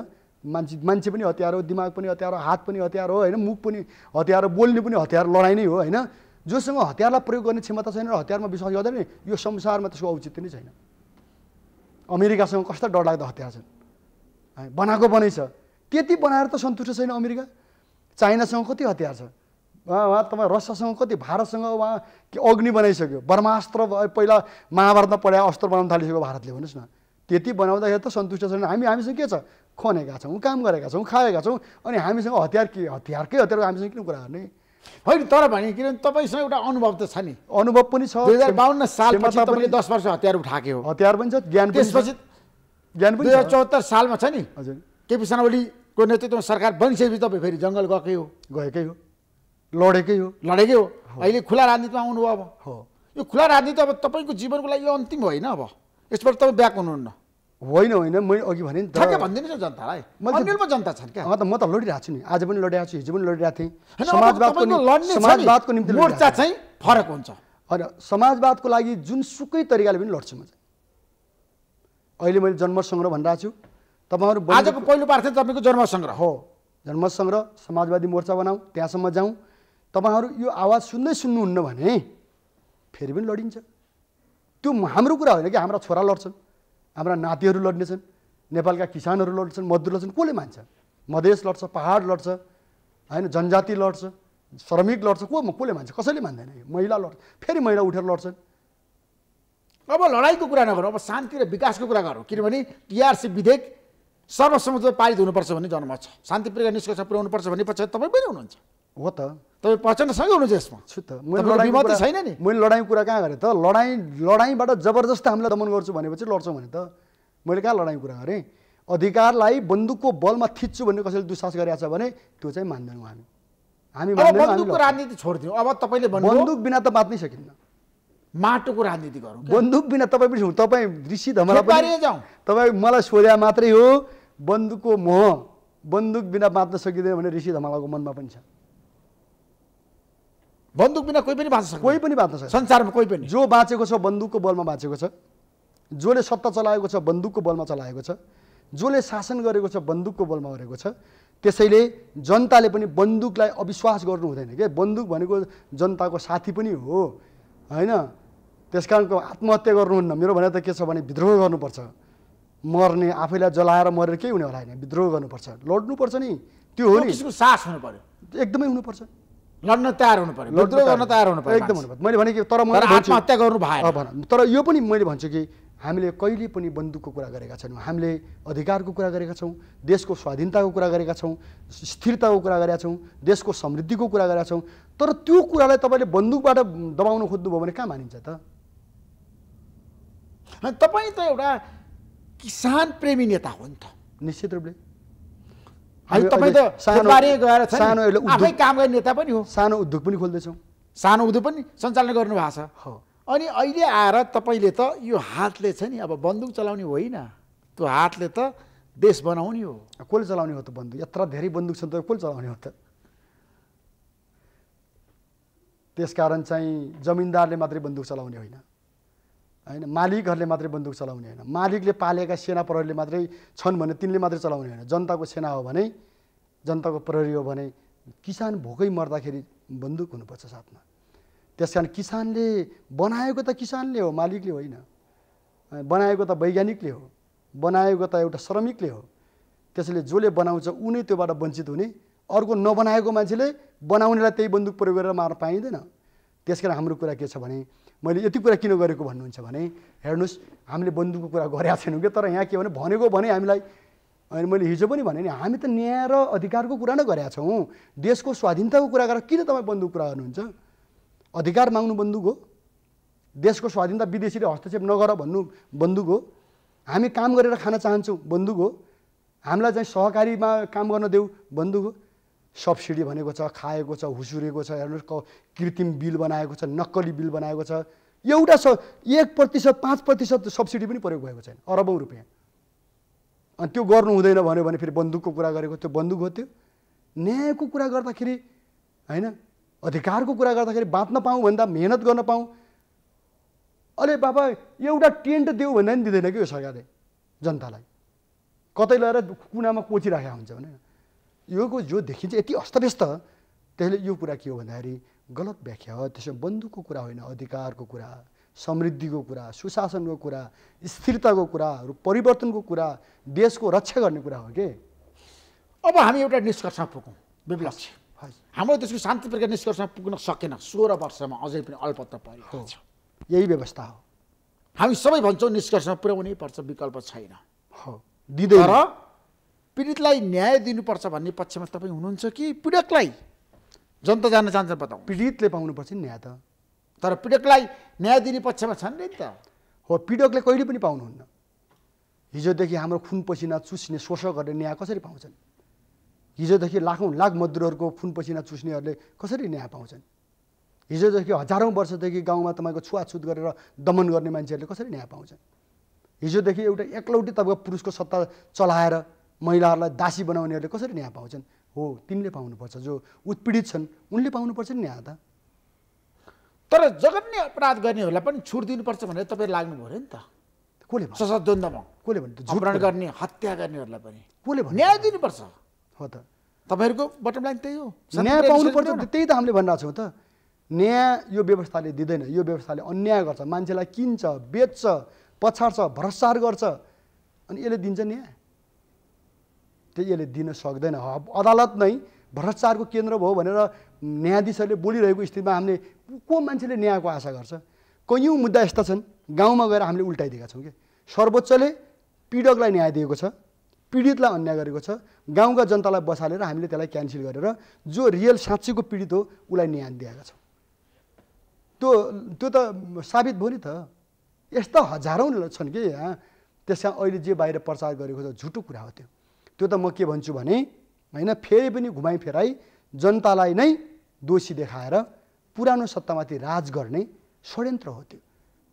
मान्छे मान्छे पनि हतियार हो दिमाग पनि हतियार हो हात पनि हतियार हो होइन मुख पनि हतियार हो बोल्ने पनि हतियार लडाइँ नै हो होइन जोसँग हतियारलाई प्रयोग गर्ने क्षमता छैन र हतियारमा विश्वास गर्दैन नि यो संसारमा त्यसको औचित्य नै छैन अमेरिकासँग कस्ता डरलाग्दो हतियार छन् है बनाएको बनाइछ त्यति बनाएर त सन्तुष्ट छैन अमेरिका चाइनासँग कति हतियार छ उहाँ उहाँ तपाईँ रसियासँग कति भारतसँग उहाँ के अग्नि बनाइसक्यो ब्रह्मास्त्र पहिला महाभारतमा पढाए अस्त्र बनाउन थालिसक्यो भारतले भन्नुहोस् न त्यति बनाउँदाखेरि त सन्तुष्ट छैन हामी हामीसँग के छ खनेका छौँ काम गरेका छौँ खाएका छौँ अनि हामीसँग हतियार के हतियारकै हतियार हामीसँग किन कुरा गर्ने होइन तर भने किनभने तपाईँसँग एउटा अनुभव त छ नि अनुभव पनि छ दुई हजार बाहन्न सालपछि तपाईँले दस वर्ष हतियार उठाएको हो हतियार पनि छ ज्ञान त्यसपछि ज्ञान पनि दुई हजार चौहत्तर सालमा छ नि हजुर केपी ओलीको नेतृत्वमा सरकार बनिसकेपछि तपाईँ फेरि जङ्गल गएकै हो गएकै हो लडेकै हो लडेकै हो अहिले खुला राजनीतिमा आउनुभयो अब हो यो खुला राजनीति अब तपाईँको जीवनको लागि अन्तिम होइन अब यसबाट तपाईँ ब्याक हुनुहुन्न होइन होइन मैले अघि भने नि जनतालाई अनिलमा जनता छन् क्या त म त लडिरहेको छु नि आज पनि लडिरहेको छु हिजो पनि लडिरहेको थिएँ समाजवादको समाजवादको निम्ति मोर्चा चाहिँ फरक हुन्छ होइन समाजवादको लागि जुन सुकै तरिकाले पनि लड्छु म चाहिँ अहिले मैले जन्म सङ्ग्रह भनिरहेको छु तपाईँहरू आजको पहिलो पार्थ तपाईँको जन्म हो जन्म समाजवादी मोर्चा बनाऊ त्यहाँसम्म जाउँ तपाईँहरू यो आवाज सुन्दै सुन्नुहुन्न भने फेरि पनि लडिन्छ त्यो हाम्रो कुरा होइन कि हाम्रा छोरा लड्छन् हाम्रा नातिहरू लड्नेछन् नेपालका किसानहरू लड्छन् मजदुर लड्छन् कसले मान्छ मधेस लड्छ पहाड लड्छ होइन जनजाति लड्छ श्रमिक लड्छ को कसले मान्छ कसैले मान्दैन यो महिला लड्छ फेरि महिला उठेर लड्छन् अब लडाइँको कुरा नगरौँ अब शान्ति र विकासको कुरा गरौँ किनभने टिआरसी विधेयक सर्वसम्मत पारित हुनुपर्छ भन्ने जनमत छ शान्तिप्रिय निष्कर्ष पुर्याउनुपर्छ भन्ने पछाडि तपाईँ पनि हुनुहुन्छ हो त तपाईँ प्रचण्डसँगै हुनुहुन्छ यसमा छु त मैले लडाइँ छैन नि मैले लडाइँ कुरा कहाँ गरेँ त लडाइँ लडाइँबाट जबरजस्त हामीलाई दमन गर्छु भनेपछि लड्छौँ भने त मैले कहाँ लडाइँ कुरा गरेँ अधिकारलाई बन्दुकको बलमा थिच्छु भन्ने कसैले दुस्साहस गरेको छ भने त्यो चाहिँ मान्दैनौँ हामी हामी बन्दुकको राजनीति छोडिदिउँ अब तपाईँले बन्दुक बिना त बाँच्नै सकिन्न माटोको राजनीति गरौँ बन्दुक बिना तपाईँ पनि तपाईँ ऋषि धमला तपाईँ मलाई सोध्या मात्रै हो बन्दुकको मोह बन्दुक बिना बाँच्न सकिँदैन भने ऋषि धमलाको मनमा पनि छ बन्दुक बिना कोही पनि बाँच्न सक्छ कोही पनि बाँच्न सक्छ संसारमा कोही पनि जो बाँचेको छ बन्दुकको बलमा बाँचेको छ जसले सत्ता चलाएको छ बन्दुकको बलमा चलाएको छ जसले शासन गरेको छ बन्दुकको बलमा गरेको छ त्यसैले जनताले पनि बन्दुकलाई अविश्वास गर्नु हुँदैन क्या बन्दुक भनेको जनताको साथी पनि हो होइन त्यस कारणको आत्महत्या गर्नुहुन्न मेरो भनेर त के छ भने विद्रोह गर्नुपर्छ मर्ने आफैलाई जलाएर मरेर केही हुने होला होइन विद्रोह गर्नुपर्छ लड्नुपर्छ नि त्यो हो नि साहस हुनु पऱ्यो एकदमै हुनुपर्छ लड्न तयार हुनु पर्यो विद्रोह गर्न तयार हुनु पर्यो एकदम मैले भने कि तर आत्महत्या गर्नु भएन तर यो पनि मैले भन्छु कि हामीले कहिले पनि बन्दुकको कुरा गरेका छैनौँ हामीले अधिकारको कुरा गरेका छौँ देशको स्वाधीनताको कुरा गरेका छौँ स्थिरताको कुरा गरेका छौँ देशको समृद्धिको कुरा गरेका छौँ तर त्यो कुरालाई तपाईँले बन्दुकबाट दबाउन खोज्नुभयो भने कहाँ मानिन्छ त तपाईँ त एउटा किसान प्रेमी नेता हो नि त निश्चित रूपले तपाईँ त गएर सानो आफै काम गर्ने नेता पनि हो सानो उद्योग पनि खोल्दैछौँ सानो उद्योग पनि सञ्चालन गर्नु भएको छ हो अनि अहिले आएर तपाईँले त यो हातले छ नि अब बन्दुक चलाउने होइन त्यो हातले त देश बनाउने हो कसले चलाउने हो त बन्दुक यत्र धेरै बन्दुक छन् त कसले चलाउने हो त त्यसकारण चाहिँ जमिनदारले मात्रै बन्दुक चलाउने होइन होइन मालिकहरूले मात्रै बन्दुक चलाउने होइन मालिकले पालेका सेना प्रहरीले मात्रै छन् भने तिनले मात्रै चलाउने होइन जनताको सेना हो भने जनताको प्रहरी हो भने किसान भोकै मर्दाखेरि बन्दुक हुनुपर्छ साथमा त्यस कारण किसानले बनाएको त किसानले हो मालिकले होइन बनाएको त वैज्ञानिकले हो बनाएको त एउटा श्रमिकले हो त्यसैले जसले बनाउँछ उनी त्योबाट वञ्चित हुने अर्को नबनाएको मान्छेले बनाउनेलाई त्यही बन्दुक प्रयोग गरेर मार्न पाइँदैन त्यस कारण हाम्रो कुरा के छ भने मैले यति कुरा किन गरेको भन्नुहुन्छ भने हेर्नुहोस् हामीले बन्दुकको कुरा गरेका छैनौँ कि तर यहाँ के भने भनेको भने हामीलाई अनि मैले हिजो पनि भने नि हामी त न्याय र अधिकारको कुरा नै गरेका छौँ देशको स्वाधीनताको कुरा गरेर किन तपाईँ बन्दुक कुरा गर्नुहुन्छ अधिकार माग्नु बन्दुक हो देशको स्वाधीनता विदेशीले हस्तक्षेप नगर भन्नु बन्दुक हो हामी काम गरेर खान चाहन्छौँ बन्दुक हो हामीलाई चाहिँ सहकारीमा काम गर्न देऊ बन्दुक हो सब्सिडी भनेको छ खाएको छ हुसुरेको छ हेर्नुहोस् कृत्रिम बिल बनाएको छ नक्कली बिल बनाएको छ एउटा स एक प्रतिशत पाँच प्रतिशत सब्सिडी पनि प्रयोग भएको छैन अरबौँ रुपियाँ अनि त्यो गर्नु हुँदैन भन्यो भने फेरि बन्दुकको कुरा गरेको त्यो बन्दुक हो त्यो न्यायको कुरा गर्दाखेरि होइन अधिकारको कुरा गर्दाखेरि बाँच्न पाऊँ भन्दा मेहनत गर्न पाऊँ अहिले बाबा एउटा टेन्ट देऊ भन्दा पनि दिँदैन कि यो सरकारले जनतालाई कतै लगेर कुनामा कोचिराखेको हुन्छ भने योको जो देखिन्छ यति अस्तव्यस्त त्यसले यो कुरा के हो भन्दाखेरि गलत व्याख्या हो त्यसमा बन्दुकको कुरा होइन अधिकारको कुरा समृद्धिको कुरा सुशासनको कुरा स्थिरताको कुराहरू परिवर्तनको कुरा देशको रक्षा गर्ने कुरा हो कि अब हामी एउटा निष्कर्षमा पुगौँ विप्लक्ष हाम्रो देशको शान्ति प्रक्रिया निष्कर्षमा पुग्न सकेन सोह्र वर्षमा अझै पनि अल्पत्र परेको छ यही व्यवस्था हो हामी सबै भन्छौँ निष्कर्षमा पुर्याउनै पर्छ विकल्प छैन हो दिँदै पीडितलाई न्याय दिनुपर्छ भन्ने पक्षमा तपाईँ हुनुहुन्छ कि पीडकलाई जनता जान चाहन्छ बताउँ पीडितले पाउनुपर्छ नि न्याय त तर पीडकलाई न्याय दिने पक्षमा छन् नि त हो पीडकले कहिले पनि पाउनुहुन्न हिजोदेखि हाम्रो खुन पसिना चुस्ने शोषण गर्ने न्याय कसरी पाउँछन् हिजोदेखि लाखौँ लाख मजदुरहरूको खुन पसिना चुस्नेहरूले कसरी न्याय पाउँछन् हिजोदेखि हजारौँ वर्षदेखि गाउँमा तपाईँको छुवाछुत गरेर दमन गर्ने मान्छेहरूले कसरी न्याय पाउँछन् हिजोदेखि एउटा एकलौटी तपाईँको पुरुषको सत्ता चलाएर महिलाहरूलाई दासी बनाउनेहरूले कसरी न्याय पाउँछन् हो तिमीले पाउनुपर्छ जो उत्पीडित छन् उनले पाउनुपर्छ नि न्याय त तर जघन्य अपराध गर्नेहरूलाई पनि छुट दिनुपर्छ भनेर तपाईँ लाग्नु पऱ्यो नि त कसले सशद्वन्दमा कसले भन्नु झुप्रण गर्ने हत्या गर्नेहरूलाई पनि कसले भन्नु न्याय दिनुपर्छ हो त तपाईँहरूको बटम लाइन त्यही हो न्याय पाउनु पर्छ त्यही त हामीले भनिरहेको छौँ त न्याय यो व्यवस्थाले दिँदैन यो व्यवस्थाले अन्याय गर्छ मान्छेलाई किन्छ बेच्छ पछाड्छ भ्रष्टार गर्छ अनि यसले दिन्छ न्याय त्यही यसले दिन सक्दैन अदालत नै भ्रष्टाचारको केन्द्र भयो भनेर न्यायाधीशहरूले बोलिरहेको स्थितिमा हामीले को मान्छेले न्यायको आशा गर्छ कैयौँ मुद्दा यस्ता छन् गाउँमा गएर हामीले उल्टाइदिएका छौँ कि सर्वोच्चले पीडकलाई न्याय दिएको छ पीडितलाई अन्याय गरेको छ गाउँका जनतालाई बसालेर हामीले त्यसलाई क्यान्सल गरेर जो रियल साँच्चीको पीडित हो उसलाई न्याय दिएका छौँ त्यो त्यो त साबित भयो नि त यस्ता हजारौँ छन् कि यहाँ त्यसमा अहिले जे बाहिर प्रचार गरेको छ झुटो कुरा हो त्यो त्यो त म के भन्छु भने होइन फेरि पनि घुमाइ फेराइ जनतालाई नै दोषी देखाएर पुरानो सत्तामाथि राज गर्ने षड्यन्त्र हो त्यो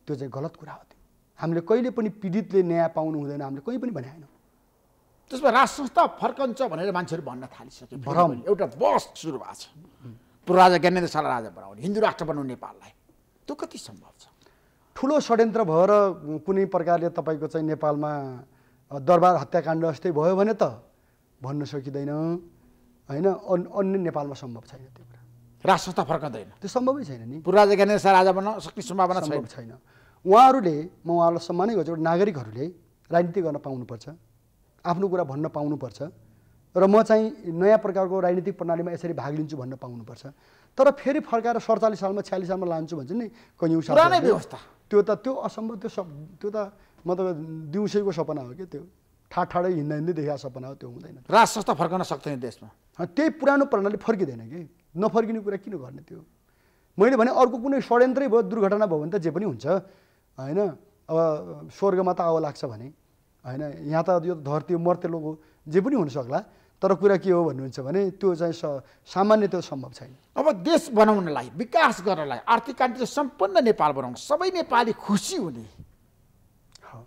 त्यो चाहिँ गलत कुरा हो त्यो हामीले कहिले पनि पीडितले न्याय पाउनु हुँदैन हामीले कहीँ पनि भनेनौँ त्यसमा राज संस्था फर्कन्छ भनेर मान्छेहरू भन्न थालिसक्यो भ्रम एउटा बस सुरु भएको छ पूर्व राजा ज्ञानेन्द्र शाला राजा बनाउने हिन्दू राष्ट्र बनाउने नेपाललाई त्यो कति सम्भव छ ठुलो षड्यन्त्र भएर कुनै प्रकारले तपाईँको चाहिँ नेपालमा दरबार हत्याकाण्ड जस्तै भयो भने त भन्न सकिँदैन होइन अन् अन्य नेपालमा सम्भव छैन त्यो कुरा राष्ट्र फर्कँदैन त्यो सम्भवै छैन नि पूर्व राजा राजा बन्न सक्ने सम्भावना छैन छैन उहाँहरूले म उहाँहरूलाई सम्मानै गर्छु एउटा नागरिकहरूले राजनीति गर्न पाउनुपर्छ आफ्नो कुरा भन्न पाउनुपर्छ र म चाहिँ नयाँ प्रकारको राजनीतिक प्रणालीमा यसरी भाग लिन्छु भन्न पाउनुपर्छ तर फेरि फर्काएर सडचालिस सालमा छ्यालिस सालमा लान्छु भन्छ नि कयौँ व्यवस्था त्यो त त्यो असम्भव त्यो सब त्यो त मतलब दिउँसैको सपना हो कि त्यो ठाड ठाडै हिँड्दा हिँड्दै देखाएको सपना हो त्यो हुँदैन राज संस्था फर्कन सक्दैन देशमा त्यही पुरानो प्रणाली फर्किँदैन कि नफर्किने कुरा किन गर्ने त्यो मैले भने अर्को कुनै षड्यन्त्रै भयो दुर्घटना भयो भने त जे पनि हुन्छ होइन अब स्वर्गमा त आवा लाग्छ भने होइन यहाँ त यो धरती मर्ते लोगो जे पनि हुनसक्ला तर कुरा के हो भन्नुहुन्छ भने त्यो चाहिँ सामान्य त्यो सम्भव छैन अब देश बनाउनलाई विकास गर्नलाई आर्थिक क्रान्ति सम्पन्न नेपाल बनाउन सबै नेपाली खुसी हुने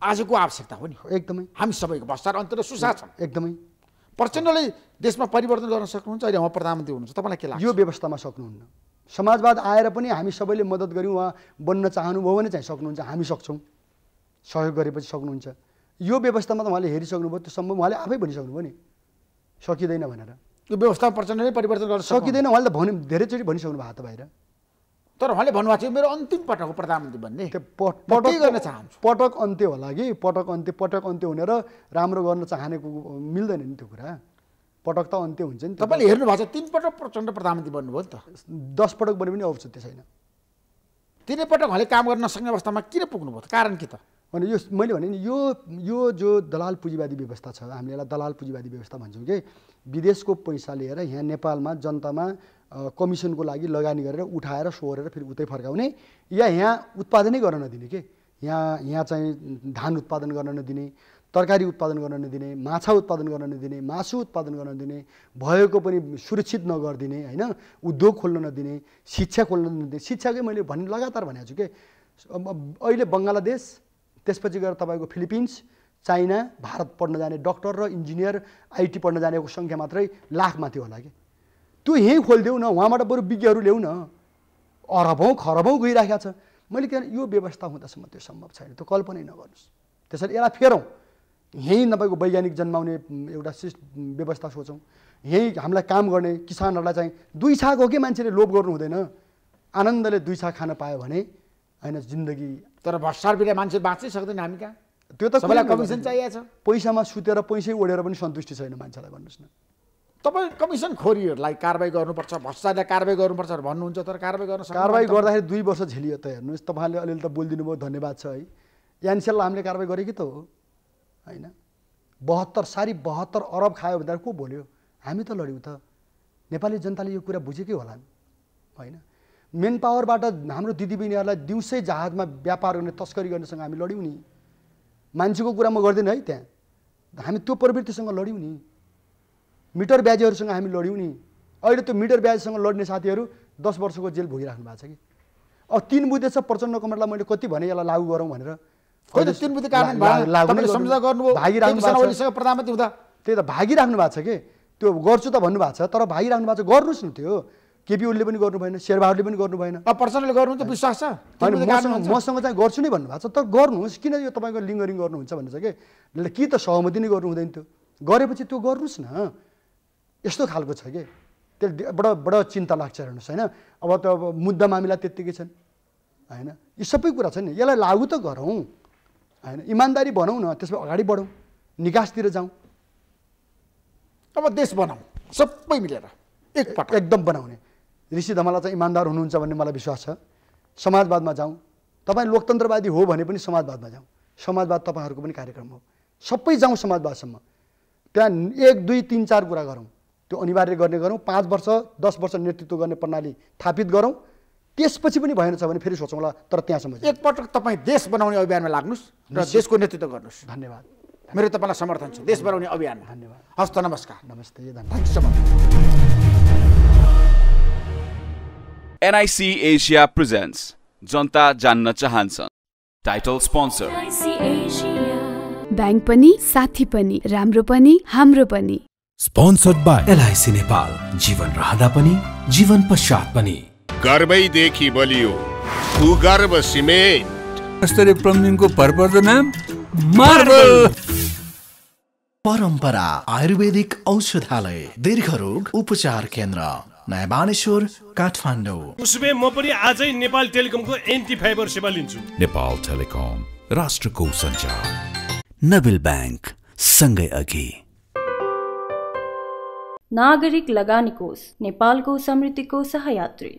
आजको आवश्यकता हो नि एकदमै हामी सबैको भ्रष्टाचार अन्तर सुसा सुशासन एकदमै प्रचण्डले देशमा परिवर्तन गर्न सक्नुहुन्छ अहिले उहाँ प्रधानमन्त्री हुनुहुन्छ तपाईँलाई के लाग्छ यो व्यवस्थामा सक्नुहुन्न समाजवाद आएर पनि हामी सबैले मद्दत गऱ्यौँ उहाँ बन्न चाहनुभयो भने चाहिँ सक्नुहुन्छ हामी सक्छौँ सहयोग गरेपछि सक्नुहुन्छ यो व्यवस्थामा त उहाँले हेरिसक्नुभयो त्यो सम्भव उहाँले आफै भनिसक्नुभयो नि सकिँदैन भनेर यो व्यवस्थामा प्रचण्डले परिवर्तन गर्न सकिँदैन उहाँले त भनि धेरैचोटि भनिसक्नु भएको त बाहिर तर उहाँले भन्नुभएको थियो मेरो अन्तिम पटक हो प्रधानमन्त्री भन्ने पटक गर्न चाहन्छु पटक अन्त्य होला कि पटक अन्त्य पटक अन्त्य हुनेर राम्रो गर्न चाहनेको मिल्दैन नि त्यो कुरा पटक त अन्त्य हुन्छ नि तपाईँले हेर्नु भएको छ तिन पटक प्रचण्ड प्रधानमन्त्री बन्नुभयो नि त दस पटक बने पनि त्यो छैन तिनै पटक उहाँले काम गर्न नसक्ने अवस्थामा किन पुग्नुभयो कारण के त अनि यो मैले भने नि यो यो जो दलाल पुँजीवादी व्यवस्था छ हामीले यसलाई दलाल पुँजीवादी व्यवस्था भन्छौँ कि विदेशको पैसा लिएर यहाँ नेपालमा जनतामा कमिसनको लागि लगानी गरेर उठाएर सोहोरेर फेरि उतै फर्काउने या यहाँ उत्पादनै गर्न नदिने के यहाँ यहाँ चाहिँ धान उत्पादन गर्न नदिने तरकारी उत्पादन गर्न नदिने माछा उत्पादन गर्न नदिने मासु उत्पादन गर्न नदिने भएको पनि सुरक्षित नगरिदिने होइन उद्योग खोल्न नदिने शिक्षा खोल्न नदिने शिक्षाकै मैले भन् लगातार भनेको छु कि अहिले बङ्गलादेश त्यसपछि गएर तपाईँको फिलिपिन्स चाइना भारत पढ्न जाने डक्टर र इन्जिनियर आइटी पढ्न जानेको सङ्ख्या मात्रै लाखमा थियो होला कि त्यो यहीँ खोलिदेऊ न उहाँबाट बरु विज्ञहरू ल्याऊ न अरबौँ खरबौँ गइराखेको छ मैले के यो व्यवस्था हुँदासम्म त्यो सम्भव छैन त्यो कल्पनै नगर्नुहोस् त्यसैले यसलाई फेरौँ यहीँ तपाईँको वैज्ञानिक जन्माउने एउटा सिस्ट व्यवस्था सोचौँ यहीँ हामीलाई काम गर्ने किसानहरूलाई चाहिँ दुई छाको के मान्छेले लोभ गर्नु हुँदैन आनन्दले दुई छा खान पायो भने होइन जिन्दगी तर भ्रष्टार बिना मान्छे बाँच्नै सक्दैन हामी कहाँ त्यो त कमिसन चाहिएको छ पैसामा सुतेर पैसै ओढेर पनि सन्तुष्टि छैन मान्छेलाई भन्नुहोस् न तपाईँ कमिसन खोरीहरूलाई कारवाही गर्नुपर्छ भ्रष्टाचारलाई कारवाही गर्नुपर्छ भन्नुहुन्छ तर कारवाही गर्न कारवाही गर्दाखेरि दुई वर्ष झेलियो त हेर्नुहोस् तपाईँले अलिअलि त बोलिदिनु भयो धन्यवाद छ है एनसिएललाई हामीले कारवाही गरे कि त हो होइन बहत्तर साढे बहत्तर अरब खायो भनेर को बोल्यो हामी त लड्यौँ त नेपाली जनताले यो कुरा बुझेकै होला होइन मेन पावरबाट हाम्रो दिदीबहिनीहरूलाई दिउँसै जहाजमा व्यापार गर्ने तस्करी गर्नेसँग हामी लड्यौँ नि मान्छेको कुरा म गर्दिनँ है त्यहाँ हामी त्यो प्रवृत्तिसँग लड्यौँ नि मिटर ब्याजीहरूसँग हामी लड्यौँ नि अहिले त्यो मिटर ब्याजीसँग लड्ने साथीहरू दस वर्षको जेल भोगिराख्नु भएको छ कि अब तिन बुझे छ प्रचण्ड कमरलाई मैले कति भने यसलाई लागू गरौँ भनेर प्रधानमन्त्री हुँदा त्यही त भागिराख्नु भएको छ कि त्यो गर्छु त भन्नुभएको छ तर भागिराख्नु भएको छ गर्नुहोस् न त्यो केपी ओलीले पनि गर्नु भएन शेरबहादुरले पनि गर्नु भएन प्रचण्डले गर्नु त विश्वास छ होइन मसँग चाहिँ गर्छु नै भन्नुभएको छ तर गर्नुहोस् किन यो तपाईँको लिङ्गरिङ गर्नुहुन्छ भन्ने कि कि त सहमति नै गर्नु हुँदैन थियो गरेपछि त्यो गर्नुहोस् न यस्तो खालको छ कि त्यसले बडो बडो चिन्ता लाग्छ हेर्नुहोस् होइन अब त अब मुद्दा मामिला त्यत्तिकै छन् होइन यी सबै कुरा छ नि यसलाई लागु त गरौँ होइन इमान्दारी भनौँ न त्यसमा अगाडि बढौँ निकासतिर जाउँ अब देश बनाऊ सबै मिलेर एकपट एकदम बनाउने ऋषि धमाला चाहिँ इमान्दार हुनुहुन्छ भन्ने मलाई विश्वास छ समाजवादमा जाउँ तपाईँ लोकतन्त्रवादी हो भने पनि समाजवादमा जाउँ समाजवाद तपाईँहरूको पनि कार्यक्रम हो सबै जाउँ समाजवादसम्म त्यहाँ एक दुई तिन चार कुरा गरौँ त्यो अनिवार्य गर्ने गरौँ पाँच वर्ष दस वर्ष नेतृत्व गर्ने प्रणाली थापित गरौँ त्यसपछि पनि भएन छ भने फेरि सोचौँला तर त्यहाँसम्म एकपटक तपाईँ देश बनाउने अभियानमा लाग्नुहोस् र देशको नेतृत्व गर्नुहोस् धन्यवाद मेरो तपाईँलाई समर्थन छ देश बनाउने अभियान धन्यवाद हस्त नमस्कार नमस्ते एनआइसी एसिया प्रेजेन्ट्स जनता जान्न चाहन्छ टाइटल स्पोन्सर ब्याङ्क पनि साथी पनि राम्रो पनि हाम्रो पनि स्पोन्सर्ड बाई एलआइसी नेपाल जीवन रहँदा पनि जीवन पश्चात पनि गर्वैदेखि बलियो गर्व सिमेन्ट कस्तरी प्लम्बिङको भरपर्दो नाम मार्बल परम्परा आयुर्वेदिक औषधालय दीर्घ रोग उपचार केन्द्र नयाँ काठमाडौँ म पनि आजै नेपाल टेलिकमको एन्टी फाइबर सेवा लिन्छु नेपाल टेलिकम राष्ट्रको सञ्चार नबिल ब्याङ्क सँगै अघि नागरिक लगानीकोष नेपालको समृद्धिको सहयात्री